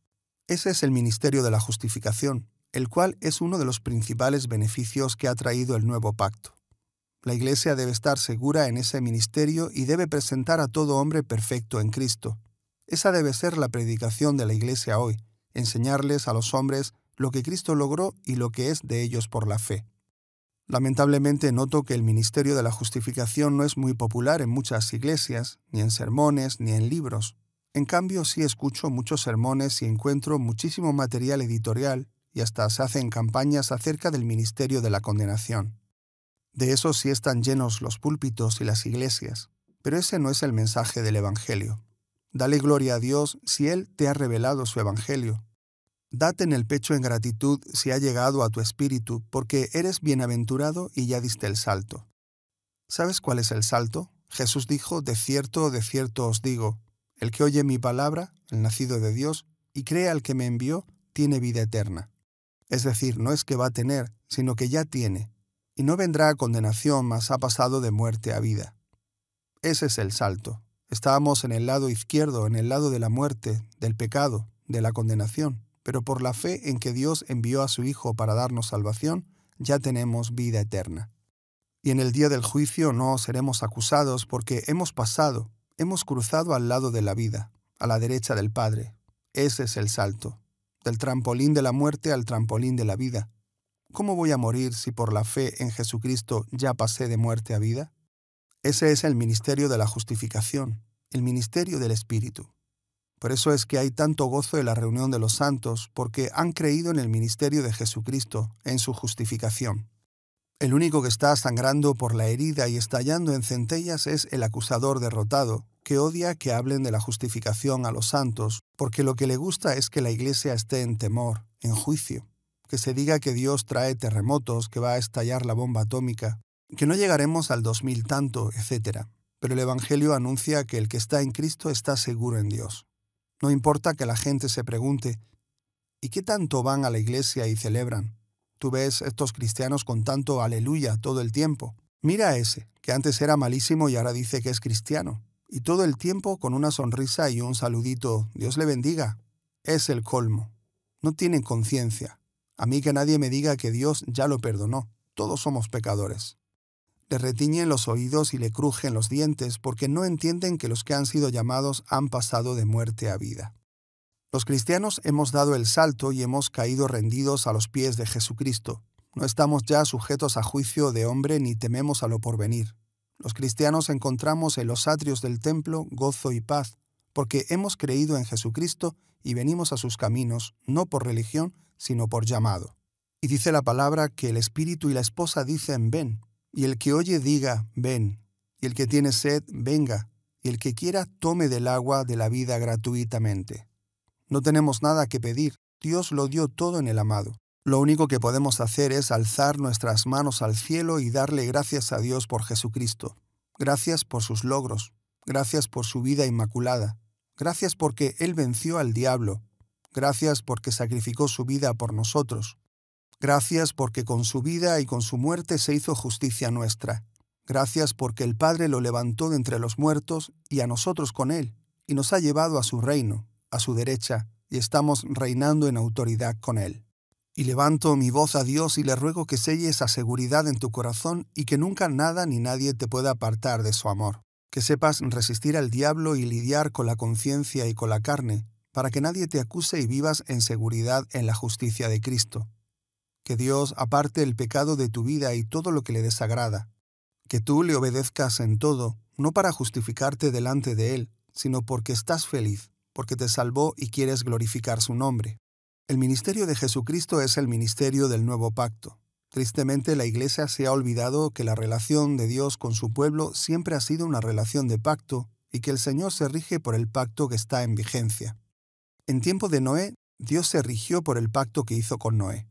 Ese es el ministerio de la justificación, el cual es uno de los principales beneficios que ha traído el nuevo pacto. La Iglesia debe estar segura en ese ministerio y debe presentar a todo hombre perfecto en Cristo. Esa debe ser la predicación de la Iglesia hoy, enseñarles a los hombres lo que Cristo logró y lo que es de ellos por la fe. Lamentablemente noto que el ministerio de la justificación no es muy popular en muchas iglesias, ni en sermones, ni en libros. En cambio, sí escucho muchos sermones y encuentro muchísimo material editorial y hasta se hacen campañas acerca del ministerio de la condenación. De eso sí están llenos los púlpitos y las iglesias, pero ese no es el mensaje del Evangelio. Dale gloria a Dios si Él te ha revelado su Evangelio. Date en el pecho en gratitud si ha llegado a tu espíritu, porque eres bienaventurado y ya diste el salto. ¿Sabes cuál es el salto? Jesús dijo, de cierto, de cierto os digo, el que oye mi palabra, el nacido de Dios, y cree al que me envió, tiene vida eterna. Es decir, no es que va a tener, sino que ya tiene, y no vendrá a condenación, mas ha pasado de muerte a vida. Ese es el salto. Estábamos en el lado izquierdo, en el lado de la muerte, del pecado, de la condenación, pero por la fe en que Dios envió a su Hijo para darnos salvación, ya tenemos vida eterna. Y en el día del juicio no seremos acusados porque hemos pasado, Hemos cruzado al lado de la vida, a la derecha del Padre. Ese es el salto. Del trampolín de la muerte al trampolín de la vida. ¿Cómo voy a morir si por la fe en Jesucristo ya pasé de muerte a vida? Ese es el ministerio de la justificación, el ministerio del Espíritu. Por eso es que hay tanto gozo en la reunión de los santos, porque han creído en el ministerio de Jesucristo, en su justificación. El único que está sangrando por la herida y estallando en centellas es el acusador derrotado, que odia que hablen de la justificación a los santos, porque lo que le gusta es que la Iglesia esté en temor, en juicio, que se diga que Dios trae terremotos, que va a estallar la bomba atómica, que no llegaremos al 2000 tanto, etc. Pero el Evangelio anuncia que el que está en Cristo está seguro en Dios. No importa que la gente se pregunte, ¿y qué tanto van a la iglesia y celebran? Tú ves estos cristianos con tanto aleluya todo el tiempo. Mira a ese, que antes era malísimo y ahora dice que es cristiano y todo el tiempo con una sonrisa y un saludito, Dios le bendiga. Es el colmo. No tienen conciencia. A mí que nadie me diga que Dios ya lo perdonó. Todos somos pecadores. Le retiñen los oídos y le crujen los dientes porque no entienden que los que han sido llamados han pasado de muerte a vida. Los cristianos hemos dado el salto y hemos caído rendidos a los pies de Jesucristo. No estamos ya sujetos a juicio de hombre ni tememos a lo porvenir. Los cristianos encontramos en los atrios del templo gozo y paz, porque hemos creído en Jesucristo y venimos a sus caminos, no por religión, sino por llamado. Y dice la palabra que el Espíritu y la esposa dicen ven, y el que oye diga ven, y el que tiene sed venga, y el que quiera tome del agua de la vida gratuitamente. No tenemos nada que pedir, Dios lo dio todo en el amado. Lo único que podemos hacer es alzar nuestras manos al cielo y darle gracias a Dios por Jesucristo. Gracias por sus logros. Gracias por su vida inmaculada. Gracias porque Él venció al diablo. Gracias porque sacrificó su vida por nosotros. Gracias porque con su vida y con su muerte se hizo justicia nuestra. Gracias porque el Padre lo levantó de entre los muertos y a nosotros con Él, y nos ha llevado a su reino, a su derecha, y estamos reinando en autoridad con Él. Y levanto mi voz a Dios y le ruego que selle esa seguridad en tu corazón y que nunca nada ni nadie te pueda apartar de su amor. Que sepas resistir al diablo y lidiar con la conciencia y con la carne, para que nadie te acuse y vivas en seguridad en la justicia de Cristo. Que Dios aparte el pecado de tu vida y todo lo que le desagrada. Que tú le obedezcas en todo, no para justificarte delante de Él, sino porque estás feliz, porque te salvó y quieres glorificar su nombre. El ministerio de Jesucristo es el ministerio del nuevo pacto. Tristemente la Iglesia se ha olvidado que la relación de Dios con su pueblo siempre ha sido una relación de pacto y que el Señor se rige por el pacto que está en vigencia. En tiempo de Noé, Dios se rigió por el pacto que hizo con Noé.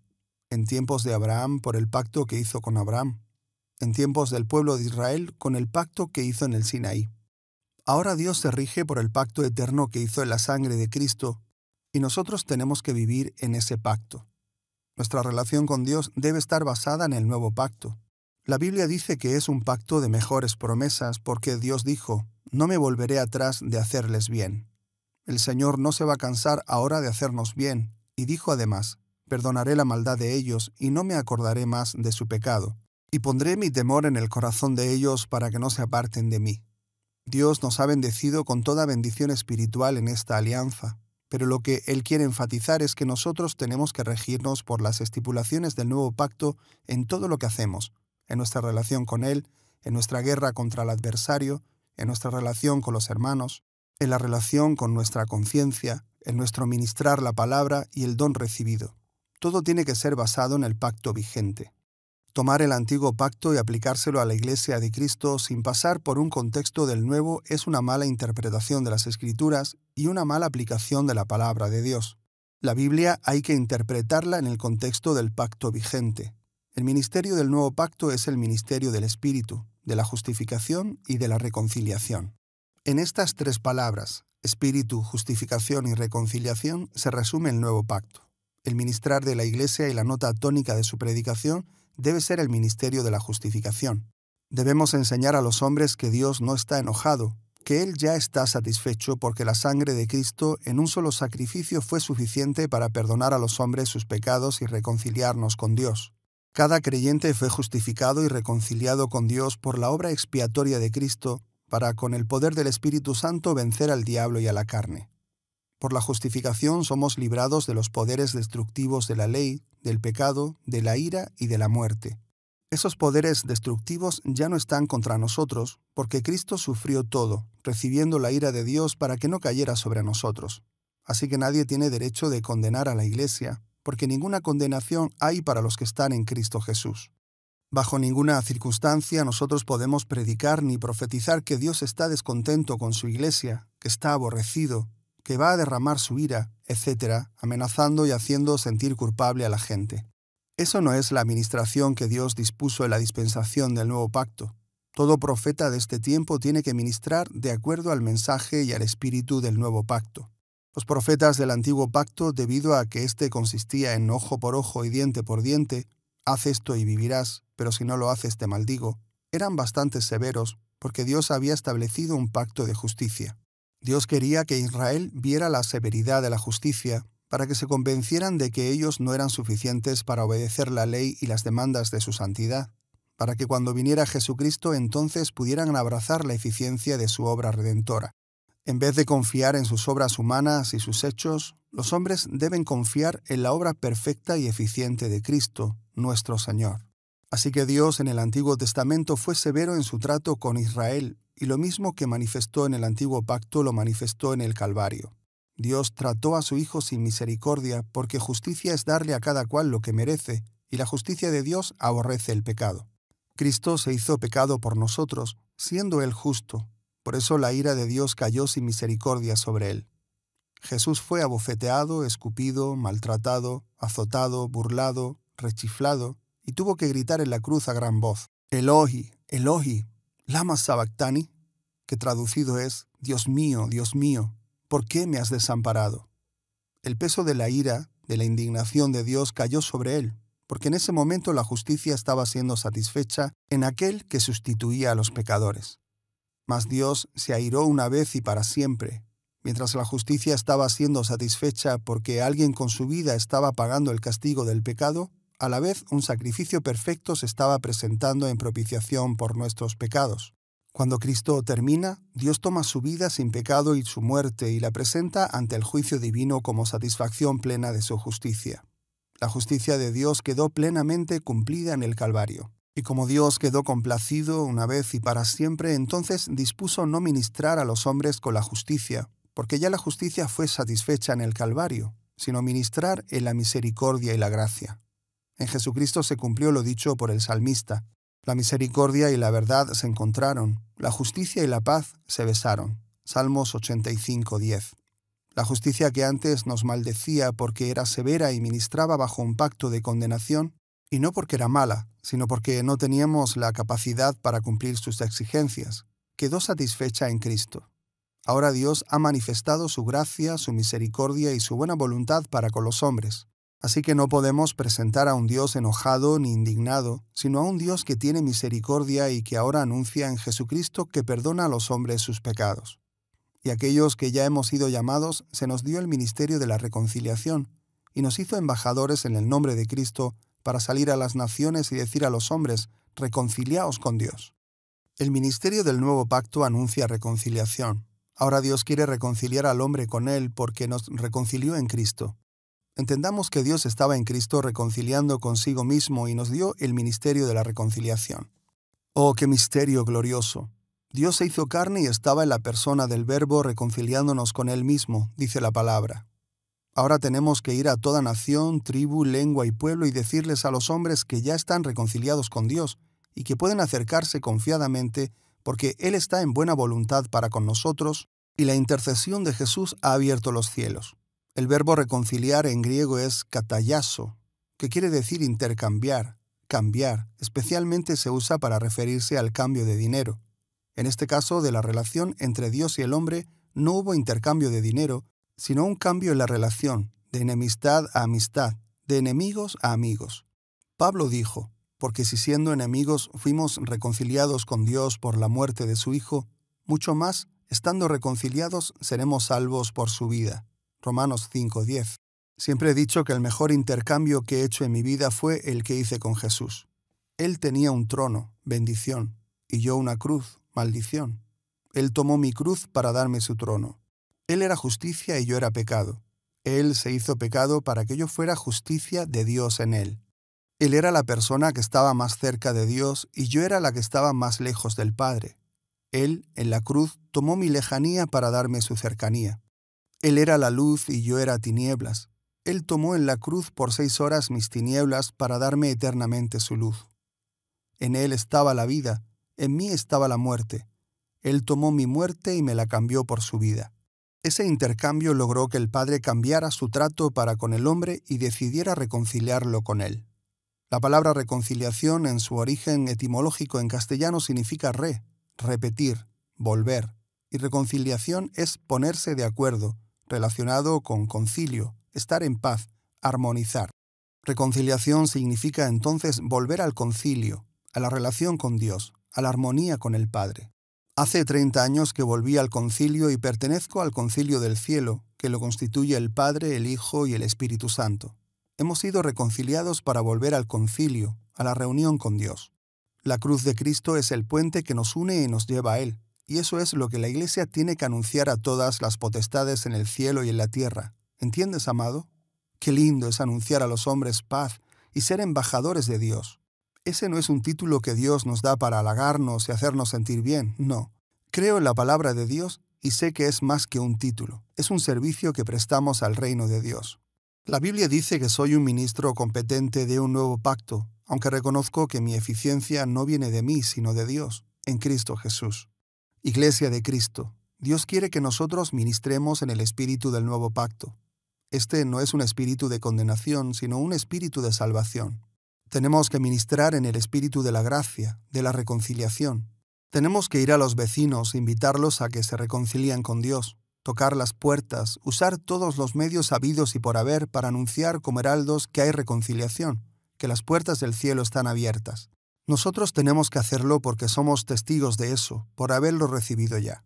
En tiempos de Abraham, por el pacto que hizo con Abraham. En tiempos del pueblo de Israel, con el pacto que hizo en el Sinaí. Ahora Dios se rige por el pacto eterno que hizo en la sangre de Cristo y nosotros tenemos que vivir en ese pacto. Nuestra relación con Dios debe estar basada en el nuevo pacto. La Biblia dice que es un pacto de mejores promesas porque Dios dijo, no me volveré atrás de hacerles bien. El Señor no se va a cansar ahora de hacernos bien, y dijo además, perdonaré la maldad de ellos y no me acordaré más de su pecado, y pondré mi temor en el corazón de ellos para que no se aparten de mí. Dios nos ha bendecido con toda bendición espiritual en esta alianza, pero lo que él quiere enfatizar es que nosotros tenemos que regirnos por las estipulaciones del nuevo pacto en todo lo que hacemos, en nuestra relación con él, en nuestra guerra contra el adversario, en nuestra relación con los hermanos, en la relación con nuestra conciencia, en nuestro ministrar la palabra y el don recibido. Todo tiene que ser basado en el pacto vigente. Tomar el antiguo pacto y aplicárselo a la Iglesia de Cristo sin pasar por un contexto del nuevo es una mala interpretación de las Escrituras y una mala aplicación de la palabra de Dios. La Biblia hay que interpretarla en el contexto del pacto vigente. El ministerio del nuevo pacto es el ministerio del Espíritu, de la justificación y de la reconciliación. En estas tres palabras, espíritu, justificación y reconciliación, se resume el nuevo pacto. El ministrar de la Iglesia y la nota tónica de su predicación debe ser el ministerio de la justificación. Debemos enseñar a los hombres que Dios no está enojado, que Él ya está satisfecho porque la sangre de Cristo en un solo sacrificio fue suficiente para perdonar a los hombres sus pecados y reconciliarnos con Dios. Cada creyente fue justificado y reconciliado con Dios por la obra expiatoria de Cristo, para con el poder del Espíritu Santo vencer al diablo y a la carne. Por la justificación somos librados de los poderes destructivos de la ley, del pecado, de la ira y de la muerte. Esos poderes destructivos ya no están contra nosotros, porque Cristo sufrió todo, recibiendo la ira de Dios para que no cayera sobre nosotros. Así que nadie tiene derecho de condenar a la Iglesia, porque ninguna condenación hay para los que están en Cristo Jesús. Bajo ninguna circunstancia nosotros podemos predicar ni profetizar que Dios está descontento con su Iglesia, que está aborrecido, que va a derramar su ira, etc., amenazando y haciendo sentir culpable a la gente. Eso no es la administración que Dios dispuso en la dispensación del nuevo pacto. Todo profeta de este tiempo tiene que ministrar de acuerdo al mensaje y al espíritu del nuevo pacto. Los profetas del antiguo pacto, debido a que éste consistía en ojo por ojo y diente por diente, haz esto y vivirás, pero si no lo haces te maldigo, eran bastante severos porque Dios había establecido un pacto de justicia. Dios quería que Israel viera la severidad de la justicia para que se convencieran de que ellos no eran suficientes para obedecer la ley y las demandas de su santidad, para que cuando viniera Jesucristo entonces pudieran abrazar la eficiencia de su obra redentora. En vez de confiar en sus obras humanas y sus hechos, los hombres deben confiar en la obra perfecta y eficiente de Cristo, nuestro Señor. Así que Dios en el Antiguo Testamento fue severo en su trato con Israel y lo mismo que manifestó en el antiguo pacto lo manifestó en el Calvario. Dios trató a su Hijo sin misericordia porque justicia es darle a cada cual lo que merece, y la justicia de Dios aborrece el pecado. Cristo se hizo pecado por nosotros, siendo Él justo, por eso la ira de Dios cayó sin misericordia sobre Él. Jesús fue abofeteado, escupido, maltratado, azotado, burlado, rechiflado, y tuvo que gritar en la cruz a gran voz, Elohi, Elohi, Lama Sabactani, que traducido es, Dios mío, Dios mío, ¿por qué me has desamparado? El peso de la ira, de la indignación de Dios cayó sobre él, porque en ese momento la justicia estaba siendo satisfecha en aquel que sustituía a los pecadores. Mas Dios se airó una vez y para siempre, mientras la justicia estaba siendo satisfecha porque alguien con su vida estaba pagando el castigo del pecado, a la vez un sacrificio perfecto se estaba presentando en propiciación por nuestros pecados. Cuando Cristo termina, Dios toma su vida sin pecado y su muerte y la presenta ante el juicio divino como satisfacción plena de su justicia. La justicia de Dios quedó plenamente cumplida en el Calvario. Y como Dios quedó complacido una vez y para siempre, entonces dispuso no ministrar a los hombres con la justicia, porque ya la justicia fue satisfecha en el Calvario, sino ministrar en la misericordia y la gracia. En Jesucristo se cumplió lo dicho por el salmista. La misericordia y la verdad se encontraron, la justicia y la paz se besaron. Salmos 85:10. La justicia que antes nos maldecía porque era severa y ministraba bajo un pacto de condenación, y no porque era mala, sino porque no teníamos la capacidad para cumplir sus exigencias, quedó satisfecha en Cristo. Ahora Dios ha manifestado su gracia, su misericordia y su buena voluntad para con los hombres, Así que no podemos presentar a un Dios enojado ni indignado, sino a un Dios que tiene misericordia y que ahora anuncia en Jesucristo que perdona a los hombres sus pecados. Y aquellos que ya hemos sido llamados, se nos dio el ministerio de la reconciliación, y nos hizo embajadores en el nombre de Cristo para salir a las naciones y decir a los hombres, reconciliaos con Dios. El ministerio del nuevo pacto anuncia reconciliación. Ahora Dios quiere reconciliar al hombre con Él porque nos reconcilió en Cristo entendamos que Dios estaba en Cristo reconciliando consigo mismo y nos dio el ministerio de la reconciliación. Oh, qué misterio glorioso. Dios se hizo carne y estaba en la persona del Verbo reconciliándonos con Él mismo, dice la palabra. Ahora tenemos que ir a toda nación, tribu, lengua y pueblo y decirles a los hombres que ya están reconciliados con Dios y que pueden acercarse confiadamente porque Él está en buena voluntad para con nosotros y la intercesión de Jesús ha abierto los cielos. El verbo reconciliar en griego es katayaso, que quiere decir intercambiar, cambiar, especialmente se usa para referirse al cambio de dinero. En este caso, de la relación entre Dios y el hombre, no hubo intercambio de dinero, sino un cambio en la relación, de enemistad a amistad, de enemigos a amigos. Pablo dijo, porque si siendo enemigos fuimos reconciliados con Dios por la muerte de su Hijo, mucho más, estando reconciliados, seremos salvos por su vida. Romanos 5:10. Siempre he dicho que el mejor intercambio que he hecho en mi vida fue el que hice con Jesús. Él tenía un trono, bendición, y yo una cruz, maldición. Él tomó mi cruz para darme su trono. Él era justicia y yo era pecado. Él se hizo pecado para que yo fuera justicia de Dios en él. Él era la persona que estaba más cerca de Dios y yo era la que estaba más lejos del Padre. Él, en la cruz, tomó mi lejanía para darme su cercanía. Él era la luz y yo era tinieblas. Él tomó en la cruz por seis horas mis tinieblas para darme eternamente su luz. En Él estaba la vida, en mí estaba la muerte. Él tomó mi muerte y me la cambió por su vida. Ese intercambio logró que el Padre cambiara su trato para con el hombre y decidiera reconciliarlo con Él. La palabra reconciliación en su origen etimológico en castellano significa re, repetir, volver, y reconciliación es ponerse de acuerdo, relacionado con concilio, estar en paz, armonizar. Reconciliación significa entonces volver al concilio, a la relación con Dios, a la armonía con el Padre. Hace 30 años que volví al concilio y pertenezco al concilio del cielo, que lo constituye el Padre, el Hijo y el Espíritu Santo. Hemos sido reconciliados para volver al concilio, a la reunión con Dios. La cruz de Cristo es el puente que nos une y nos lleva a Él. Y eso es lo que la Iglesia tiene que anunciar a todas las potestades en el cielo y en la tierra. ¿Entiendes, amado? Qué lindo es anunciar a los hombres paz y ser embajadores de Dios. Ese no es un título que Dios nos da para halagarnos y hacernos sentir bien, no. Creo en la palabra de Dios y sé que es más que un título, es un servicio que prestamos al reino de Dios. La Biblia dice que soy un ministro competente de un nuevo pacto, aunque reconozco que mi eficiencia no viene de mí, sino de Dios, en Cristo Jesús. Iglesia de Cristo, Dios quiere que nosotros ministremos en el espíritu del nuevo pacto. Este no es un espíritu de condenación, sino un espíritu de salvación. Tenemos que ministrar en el espíritu de la gracia, de la reconciliación. Tenemos que ir a los vecinos, invitarlos a que se reconcilien con Dios, tocar las puertas, usar todos los medios habidos y por haber para anunciar como heraldos que hay reconciliación, que las puertas del cielo están abiertas. Nosotros tenemos que hacerlo porque somos testigos de eso, por haberlo recibido ya.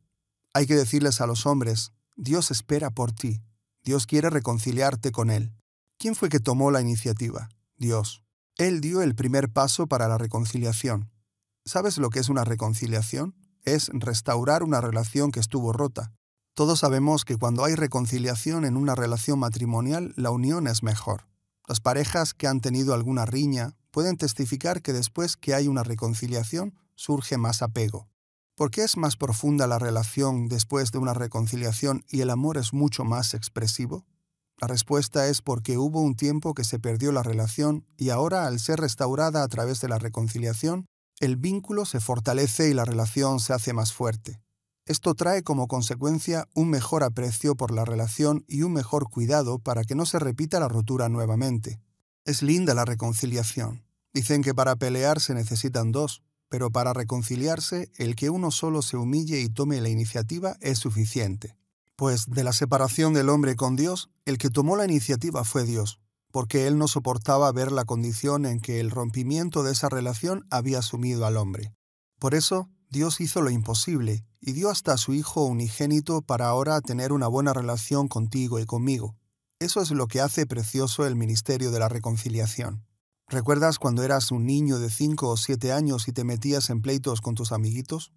Hay que decirles a los hombres, Dios espera por ti, Dios quiere reconciliarte con Él. ¿Quién fue que tomó la iniciativa? Dios. Él dio el primer paso para la reconciliación. ¿Sabes lo que es una reconciliación? Es restaurar una relación que estuvo rota. Todos sabemos que cuando hay reconciliación en una relación matrimonial, la unión es mejor. Las parejas que han tenido alguna riña, pueden testificar que después que hay una reconciliación surge más apego. ¿Por qué es más profunda la relación después de una reconciliación y el amor es mucho más expresivo? La respuesta es porque hubo un tiempo que se perdió la relación y ahora, al ser restaurada a través de la reconciliación, el vínculo se fortalece y la relación se hace más fuerte. Esto trae como consecuencia un mejor aprecio por la relación y un mejor cuidado para que no se repita la rotura nuevamente. Es linda la reconciliación. Dicen que para pelear se necesitan dos, pero para reconciliarse el que uno solo se humille y tome la iniciativa es suficiente. Pues de la separación del hombre con Dios, el que tomó la iniciativa fue Dios, porque él no soportaba ver la condición en que el rompimiento de esa relación había sumido al hombre. Por eso, Dios hizo lo imposible y dio hasta a su Hijo unigénito para ahora tener una buena relación contigo y conmigo. Eso es lo que hace precioso el Ministerio de la Reconciliación. ¿Recuerdas cuando eras un niño de 5 o 7 años y te metías en pleitos con tus amiguitos?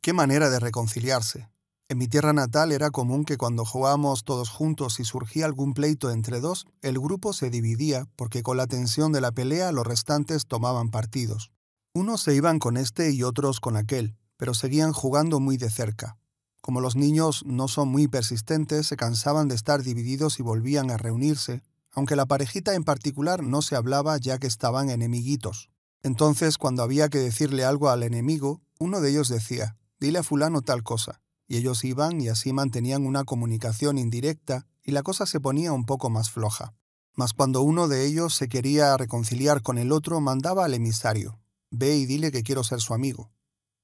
¡Qué manera de reconciliarse! En mi tierra natal era común que cuando jugábamos todos juntos y surgía algún pleito entre dos, el grupo se dividía porque con la tensión de la pelea los restantes tomaban partidos. Unos se iban con este y otros con aquel, pero seguían jugando muy de cerca. Como los niños no son muy persistentes, se cansaban de estar divididos y volvían a reunirse, aunque la parejita en particular no se hablaba ya que estaban enemiguitos. Entonces, cuando había que decirle algo al enemigo, uno de ellos decía, dile a fulano tal cosa, y ellos iban y así mantenían una comunicación indirecta y la cosa se ponía un poco más floja. Mas cuando uno de ellos se quería reconciliar con el otro, mandaba al emisario, ve y dile que quiero ser su amigo.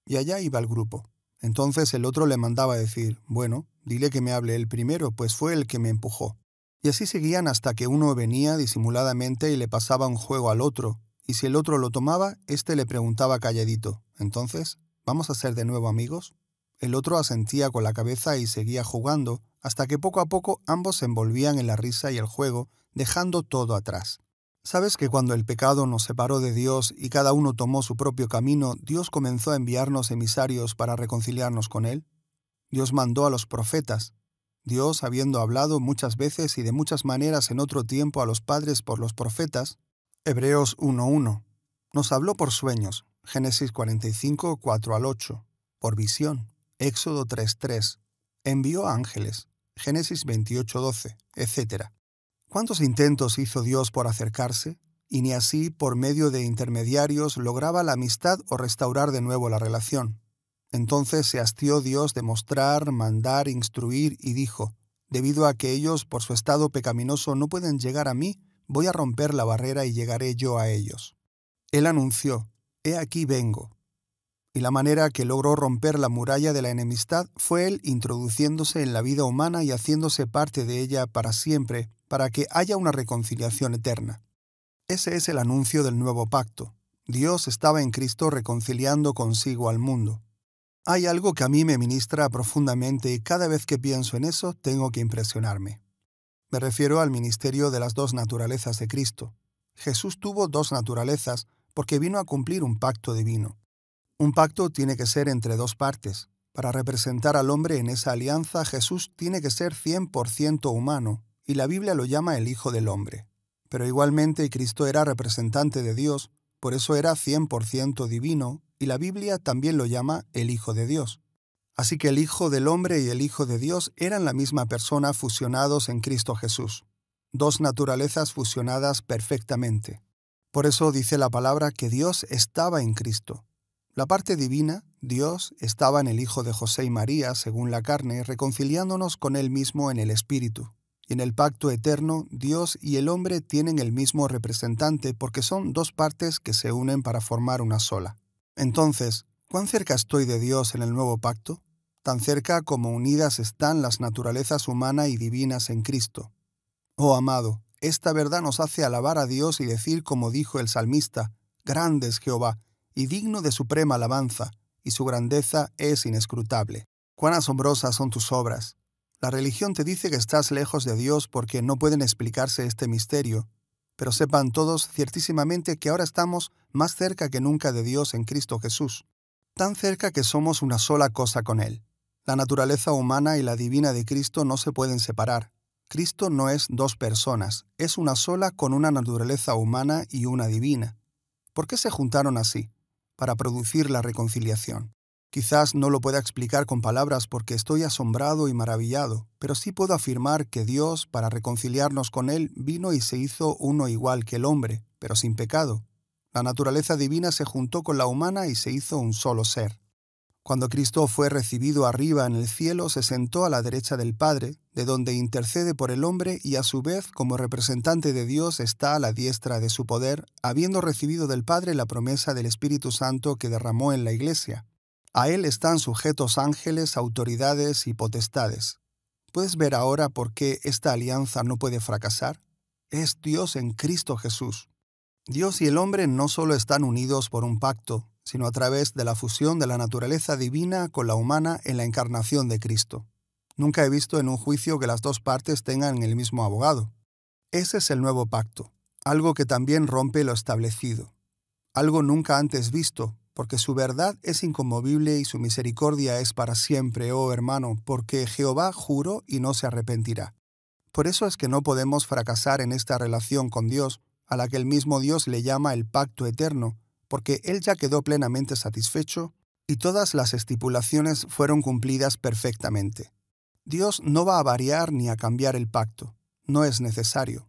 Y allá iba el grupo. Entonces el otro le mandaba decir, bueno, dile que me hable él primero, pues fue el que me empujó. Y así seguían hasta que uno venía disimuladamente y le pasaba un juego al otro, y si el otro lo tomaba, éste le preguntaba calladito, entonces, ¿vamos a ser de nuevo amigos? El otro asentía con la cabeza y seguía jugando, hasta que poco a poco ambos se envolvían en la risa y el juego, dejando todo atrás. ¿Sabes que cuando el pecado nos separó de Dios y cada uno tomó su propio camino, Dios comenzó a enviarnos emisarios para reconciliarnos con Él? Dios mandó a los profetas. Dios, habiendo hablado muchas veces y de muchas maneras en otro tiempo a los padres por los profetas, Hebreos 1.1, nos habló por sueños, Génesis 45, 4 al 8, por visión, Éxodo 3.3, envió ángeles, Génesis 28.12 12, etc. ¿Cuántos intentos hizo Dios por acercarse? Y ni así, por medio de intermediarios, lograba la amistad o restaurar de nuevo la relación. Entonces se hastió Dios de mostrar, mandar, instruir, y dijo, Debido a que ellos, por su estado pecaminoso, no pueden llegar a mí, voy a romper la barrera y llegaré yo a ellos. Él anunció, He aquí vengo. Y la manera que logró romper la muralla de la enemistad fue él introduciéndose en la vida humana y haciéndose parte de ella para siempre, para que haya una reconciliación eterna. Ese es el anuncio del nuevo pacto. Dios estaba en Cristo reconciliando consigo al mundo. Hay algo que a mí me ministra profundamente y cada vez que pienso en eso tengo que impresionarme. Me refiero al ministerio de las dos naturalezas de Cristo. Jesús tuvo dos naturalezas porque vino a cumplir un pacto divino. Un pacto tiene que ser entre dos partes. Para representar al hombre en esa alianza, Jesús tiene que ser 100% humano, y la Biblia lo llama el Hijo del Hombre. Pero igualmente Cristo era representante de Dios, por eso era 100% divino, y la Biblia también lo llama el Hijo de Dios. Así que el Hijo del Hombre y el Hijo de Dios eran la misma persona fusionados en Cristo Jesús, dos naturalezas fusionadas perfectamente. Por eso dice la palabra que Dios estaba en Cristo. La parte divina, Dios, estaba en el Hijo de José y María, según la carne, reconciliándonos con Él mismo en el Espíritu. En el pacto eterno, Dios y el hombre tienen el mismo representante porque son dos partes que se unen para formar una sola. Entonces, ¿cuán cerca estoy de Dios en el nuevo pacto? Tan cerca como unidas están las naturalezas humana y divinas en Cristo. Oh amado, esta verdad nos hace alabar a Dios y decir como dijo el salmista, Grande es Jehová, y digno de suprema alabanza, y su grandeza es inescrutable. Cuán asombrosas son tus obras, la religión te dice que estás lejos de Dios porque no pueden explicarse este misterio, pero sepan todos ciertísimamente que ahora estamos más cerca que nunca de Dios en Cristo Jesús, tan cerca que somos una sola cosa con Él. La naturaleza humana y la divina de Cristo no se pueden separar. Cristo no es dos personas, es una sola con una naturaleza humana y una divina. ¿Por qué se juntaron así? Para producir la reconciliación. Quizás no lo pueda explicar con palabras porque estoy asombrado y maravillado, pero sí puedo afirmar que Dios, para reconciliarnos con Él, vino y se hizo uno igual que el hombre, pero sin pecado. La naturaleza divina se juntó con la humana y se hizo un solo ser. Cuando Cristo fue recibido arriba en el cielo, se sentó a la derecha del Padre, de donde intercede por el hombre y a su vez como representante de Dios está a la diestra de su poder, habiendo recibido del Padre la promesa del Espíritu Santo que derramó en la Iglesia. A Él están sujetos ángeles, autoridades y potestades. ¿Puedes ver ahora por qué esta alianza no puede fracasar? Es Dios en Cristo Jesús. Dios y el hombre no solo están unidos por un pacto, sino a través de la fusión de la naturaleza divina con la humana en la encarnación de Cristo. Nunca he visto en un juicio que las dos partes tengan el mismo abogado. Ese es el nuevo pacto, algo que también rompe lo establecido, algo nunca antes visto, porque su verdad es inconmovible y su misericordia es para siempre, oh hermano, porque Jehová juró y no se arrepentirá. Por eso es que no podemos fracasar en esta relación con Dios, a la que el mismo Dios le llama el pacto eterno, porque Él ya quedó plenamente satisfecho y todas las estipulaciones fueron cumplidas perfectamente. Dios no va a variar ni a cambiar el pacto, no es necesario.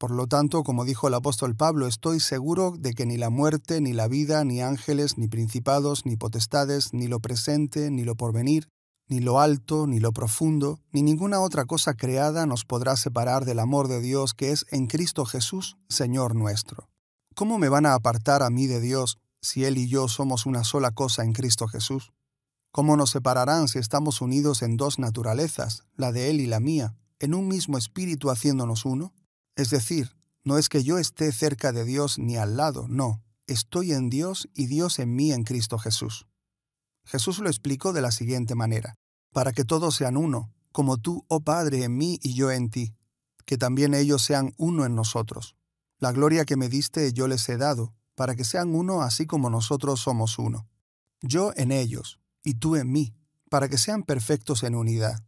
Por lo tanto, como dijo el apóstol Pablo, estoy seguro de que ni la muerte, ni la vida, ni ángeles, ni principados, ni potestades, ni lo presente, ni lo porvenir, ni lo alto, ni lo profundo, ni ninguna otra cosa creada nos podrá separar del amor de Dios que es en Cristo Jesús, Señor nuestro. ¿Cómo me van a apartar a mí de Dios si Él y yo somos una sola cosa en Cristo Jesús? ¿Cómo nos separarán si estamos unidos en dos naturalezas, la de Él y la mía, en un mismo espíritu haciéndonos uno? Es decir, no es que yo esté cerca de Dios ni al lado, no, estoy en Dios y Dios en mí en Cristo Jesús. Jesús lo explicó de la siguiente manera, para que todos sean uno, como tú, oh Padre, en mí y yo en ti, que también ellos sean uno en nosotros. La gloria que me diste yo les he dado, para que sean uno así como nosotros somos uno. Yo en ellos, y tú en mí, para que sean perfectos en unidad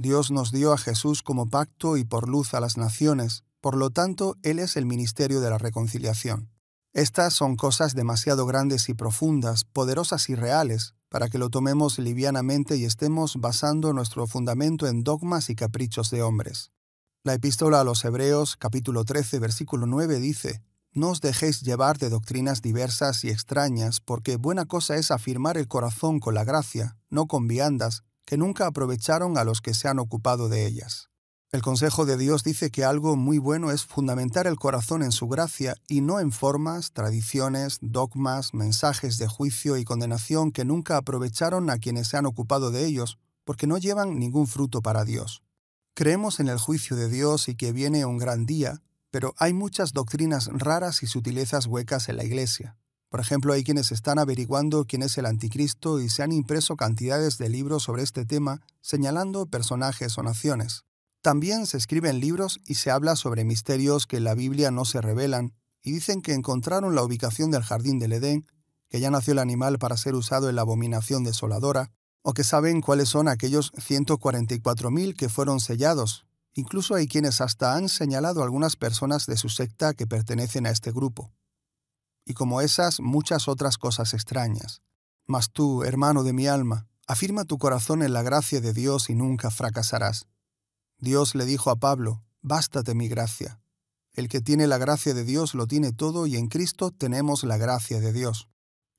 Dios nos dio a Jesús como pacto y por luz a las naciones, por lo tanto, Él es el ministerio de la reconciliación. Estas son cosas demasiado grandes y profundas, poderosas y reales, para que lo tomemos livianamente y estemos basando nuestro fundamento en dogmas y caprichos de hombres. La epístola a los Hebreos capítulo 13 versículo 9 dice, No os dejéis llevar de doctrinas diversas y extrañas, porque buena cosa es afirmar el corazón con la gracia, no con viandas, que nunca aprovecharon a los que se han ocupado de ellas. El consejo de Dios dice que algo muy bueno es fundamentar el corazón en su gracia y no en formas, tradiciones, dogmas, mensajes de juicio y condenación que nunca aprovecharon a quienes se han ocupado de ellos, porque no llevan ningún fruto para Dios. Creemos en el juicio de Dios y que viene un gran día, pero hay muchas doctrinas raras y sutilezas huecas en la Iglesia. Por ejemplo, hay quienes están averiguando quién es el anticristo y se han impreso cantidades de libros sobre este tema, señalando personajes o naciones. También se escriben libros y se habla sobre misterios que en la Biblia no se revelan, y dicen que encontraron la ubicación del jardín del Edén, que ya nació el animal para ser usado en la abominación desoladora, o que saben cuáles son aquellos 144.000 que fueron sellados. Incluso hay quienes hasta han señalado algunas personas de su secta que pertenecen a este grupo y como esas muchas otras cosas extrañas. Mas tú, hermano de mi alma, afirma tu corazón en la gracia de Dios y nunca fracasarás. Dios le dijo a Pablo, Bástate mi gracia. El que tiene la gracia de Dios lo tiene todo y en Cristo tenemos la gracia de Dios.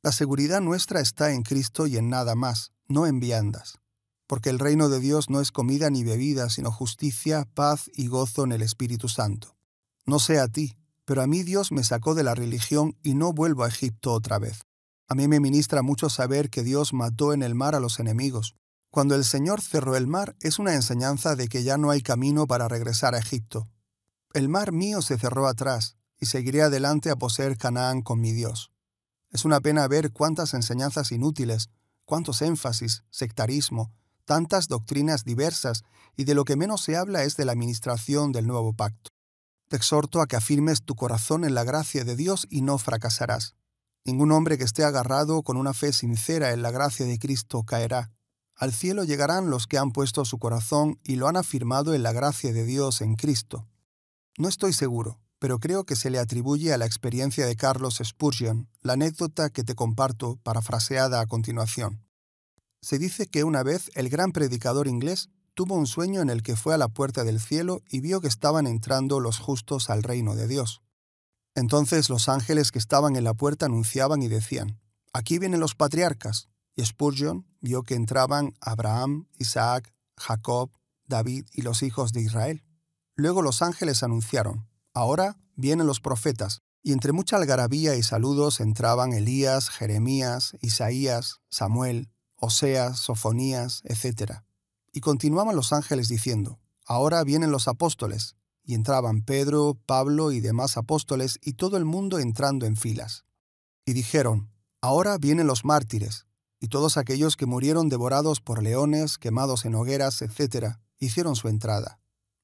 La seguridad nuestra está en Cristo y en nada más, no en viandas. Porque el reino de Dios no es comida ni bebida, sino justicia, paz y gozo en el Espíritu Santo. No sea a ti, pero a mí Dios me sacó de la religión y no vuelvo a Egipto otra vez. A mí me ministra mucho saber que Dios mató en el mar a los enemigos. Cuando el Señor cerró el mar es una enseñanza de que ya no hay camino para regresar a Egipto. El mar mío se cerró atrás, y seguiré adelante a poseer Canaán con mi Dios. Es una pena ver cuántas enseñanzas inútiles, cuántos énfasis, sectarismo, tantas doctrinas diversas, y de lo que menos se habla es de la administración del nuevo pacto. Te exhorto a que afirmes tu corazón en la gracia de Dios y no fracasarás. Ningún hombre que esté agarrado con una fe sincera en la gracia de Cristo caerá. Al cielo llegarán los que han puesto su corazón y lo han afirmado en la gracia de Dios en Cristo. No estoy seguro, pero creo que se le atribuye a la experiencia de Carlos Spurgeon, la anécdota que te comparto, parafraseada a continuación. Se dice que una vez el gran predicador inglés tuvo un sueño en el que fue a la puerta del cielo y vio que estaban entrando los justos al reino de Dios. Entonces los ángeles que estaban en la puerta anunciaban y decían, Aquí vienen los patriarcas. Y Spurgeon vio que entraban Abraham, Isaac, Jacob, David y los hijos de Israel. Luego los ángeles anunciaron, Ahora vienen los profetas. Y entre mucha algarabía y saludos entraban Elías, Jeremías, Isaías, Samuel, Oseas, Sofonías, etc. Y continuaban los ángeles diciendo, Ahora vienen los apóstoles. Y entraban Pedro, Pablo y demás apóstoles y todo el mundo entrando en filas. Y dijeron, Ahora vienen los mártires, y todos aquellos que murieron devorados por leones, quemados en hogueras, etc., hicieron su entrada.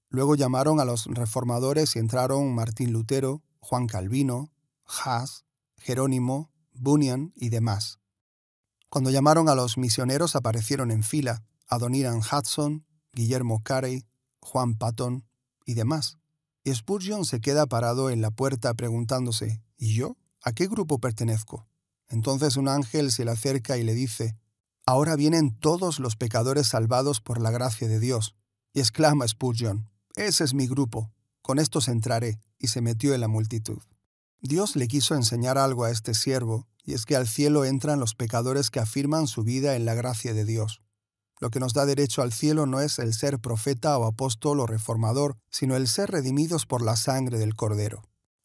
Luego llamaron a los reformadores y entraron Martín Lutero, Juan Calvino, Haas, Jerónimo, Bunyan y demás. Cuando llamaron a los misioneros aparecieron en fila, Adoniran Hudson, Guillermo Carey, Juan Patton y demás. Y Spurgeon se queda parado en la puerta preguntándose, ¿y yo? ¿A qué grupo pertenezco? Entonces un ángel se le acerca y le dice, Ahora vienen todos los pecadores salvados por la gracia de Dios. Y exclama Spurgeon, Ese es mi grupo, con estos entraré, y se metió en la multitud. Dios le quiso enseñar algo a este siervo, y es que al cielo entran los pecadores que afirman su vida en la gracia de Dios. Lo que nos da derecho al cielo no es el ser profeta o apóstol o reformador, sino el ser redimidos por la sangre del Cordero.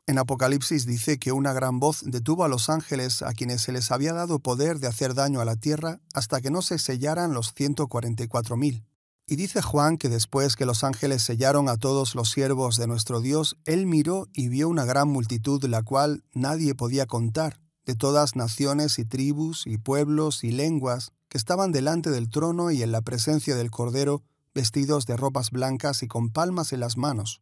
En Apocalipsis dice que una gran voz detuvo a los ángeles a quienes se les había dado poder de hacer daño a la tierra hasta que no se sellaran los 144.000. Y dice Juan que después que los ángeles sellaron a todos los siervos de nuestro Dios, él miró y vio una gran multitud la cual nadie podía contar, de todas naciones y tribus y pueblos y lenguas, que estaban delante del trono y en la presencia del Cordero, vestidos de ropas blancas y con palmas en las manos.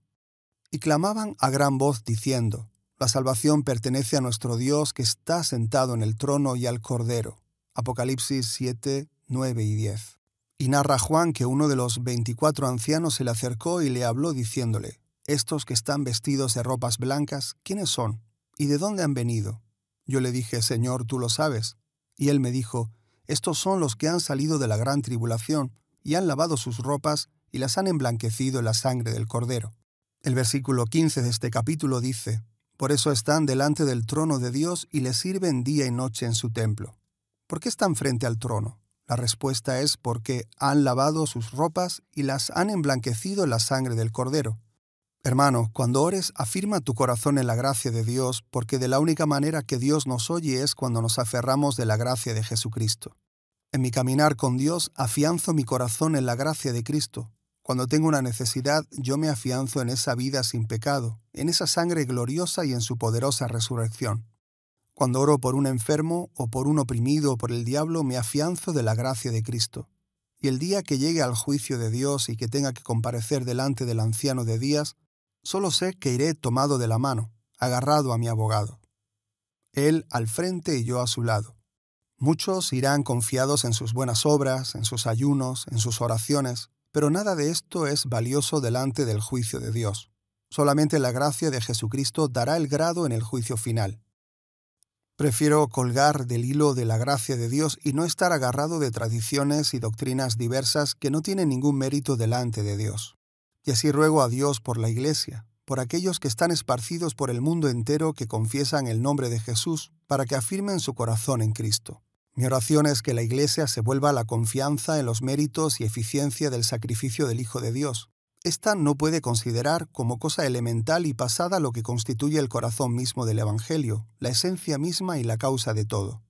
Y clamaban a gran voz diciendo, La salvación pertenece a nuestro Dios que está sentado en el trono y al Cordero. Apocalipsis 7, 9 y 10. Y narra Juan que uno de los veinticuatro ancianos se le acercó y le habló diciéndole, Estos que están vestidos de ropas blancas, ¿quiénes son? ¿Y de dónde han venido? Yo le dije, Señor, tú lo sabes. Y él me dijo, estos son los que han salido de la gran tribulación y han lavado sus ropas y las han emblanquecido en la sangre del Cordero. El versículo 15 de este capítulo dice, Por eso están delante del trono de Dios y le sirven día y noche en su templo. ¿Por qué están frente al trono? La respuesta es porque han lavado sus ropas y las han emblanquecido en la sangre del Cordero. Hermano, cuando ores, afirma tu corazón en la gracia de Dios, porque de la única manera que Dios nos oye es cuando nos aferramos de la gracia de Jesucristo. En mi caminar con Dios, afianzo mi corazón en la gracia de Cristo. Cuando tengo una necesidad, yo me afianzo en esa vida sin pecado, en esa sangre gloriosa y en su poderosa resurrección. Cuando oro por un enfermo o por un oprimido o por el diablo, me afianzo de la gracia de Cristo. Y el día que llegue al juicio de Dios y que tenga que comparecer delante del anciano de días, Solo sé que iré tomado de la mano, agarrado a mi abogado. Él al frente y yo a su lado. Muchos irán confiados en sus buenas obras, en sus ayunos, en sus oraciones, pero nada de esto es valioso delante del juicio de Dios. Solamente la gracia de Jesucristo dará el grado en el juicio final. Prefiero colgar del hilo de la gracia de Dios y no estar agarrado de tradiciones y doctrinas diversas que no tienen ningún mérito delante de Dios. Y así ruego a Dios por la Iglesia, por aquellos que están esparcidos por el mundo entero que confiesan el nombre de Jesús, para que afirmen su corazón en Cristo. Mi oración es que la Iglesia se vuelva a la confianza en los méritos y eficiencia del sacrificio del Hijo de Dios. Esta no puede considerar como cosa elemental y pasada lo que constituye el corazón mismo del Evangelio, la esencia misma y la causa de todo.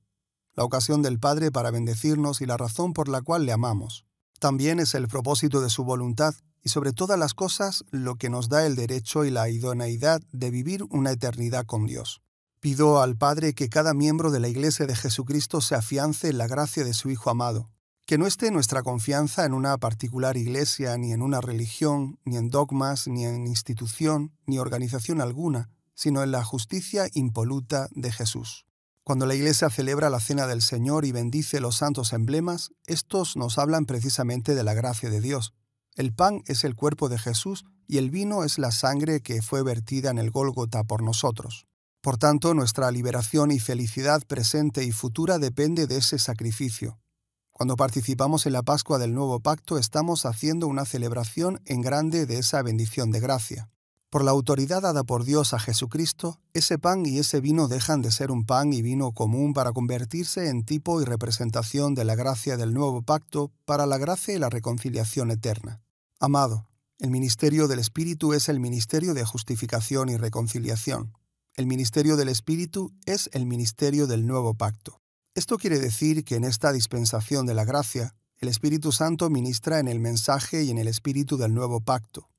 La ocasión del Padre para bendecirnos y la razón por la cual le amamos. También es el propósito de su voluntad y sobre todas las cosas lo que nos da el derecho y la idoneidad de vivir una eternidad con Dios. Pido al Padre que cada miembro de la Iglesia de Jesucristo se afiance en la gracia de su Hijo amado, que no esté nuestra confianza en una particular iglesia, ni en una religión, ni en dogmas, ni en institución, ni organización alguna, sino en la justicia impoluta de Jesús. Cuando la Iglesia celebra la Cena del Señor y bendice los santos emblemas, estos nos hablan precisamente de la gracia de Dios, el pan es el cuerpo de Jesús y el vino es la sangre que fue vertida en el Gólgota por nosotros. Por tanto, nuestra liberación y felicidad presente y futura depende de ese sacrificio. Cuando participamos en la Pascua del Nuevo Pacto estamos haciendo una celebración en grande de esa bendición de gracia. Por la autoridad dada por Dios a Jesucristo, ese pan y ese vino dejan de ser un pan y vino común para convertirse en tipo y representación de la gracia del nuevo pacto para la gracia y la reconciliación eterna. Amado, el ministerio del Espíritu es el ministerio de justificación y reconciliación. El ministerio del Espíritu es el ministerio del nuevo pacto. Esto quiere decir que en esta dispensación de la gracia, el Espíritu Santo ministra en el mensaje y en el espíritu del nuevo pacto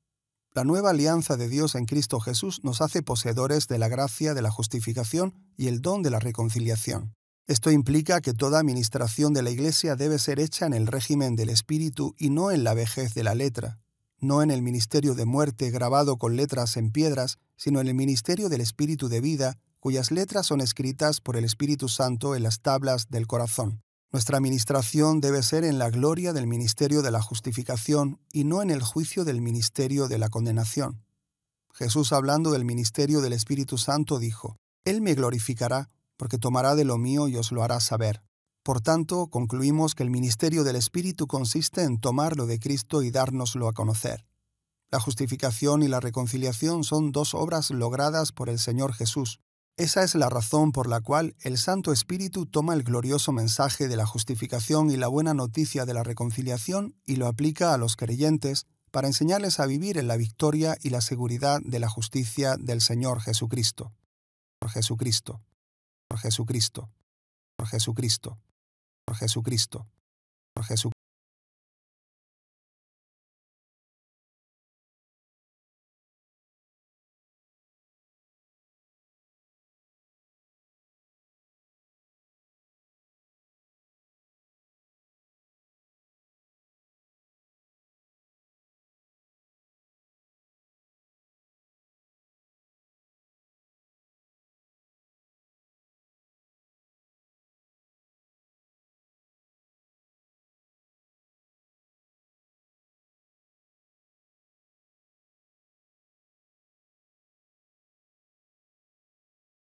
la nueva alianza de Dios en Cristo Jesús nos hace poseedores de la gracia de la justificación y el don de la reconciliación. Esto implica que toda administración de la Iglesia debe ser hecha en el régimen del Espíritu y no en la vejez de la letra, no en el ministerio de muerte grabado con letras en piedras, sino en el ministerio del Espíritu de vida, cuyas letras son escritas por el Espíritu Santo en las tablas del corazón. Nuestra administración debe ser en la gloria del ministerio de la justificación y no en el juicio del ministerio de la condenación. Jesús hablando del ministerio del Espíritu Santo dijo, Él me glorificará, porque tomará de lo mío y os lo hará saber. Por tanto, concluimos que el ministerio del Espíritu consiste en tomar lo de Cristo y dárnoslo a conocer. La justificación y la reconciliación son dos obras logradas por el Señor Jesús, esa es la razón por la cual el Santo Espíritu toma el glorioso mensaje de la justificación y la buena noticia de la reconciliación y lo aplica a los creyentes para enseñarles a vivir en la victoria y la seguridad de la justicia del Señor Jesucristo. Por Jesucristo. Por Jesucristo. Por Jesucristo. Por Jesucristo. Por Jesucristo.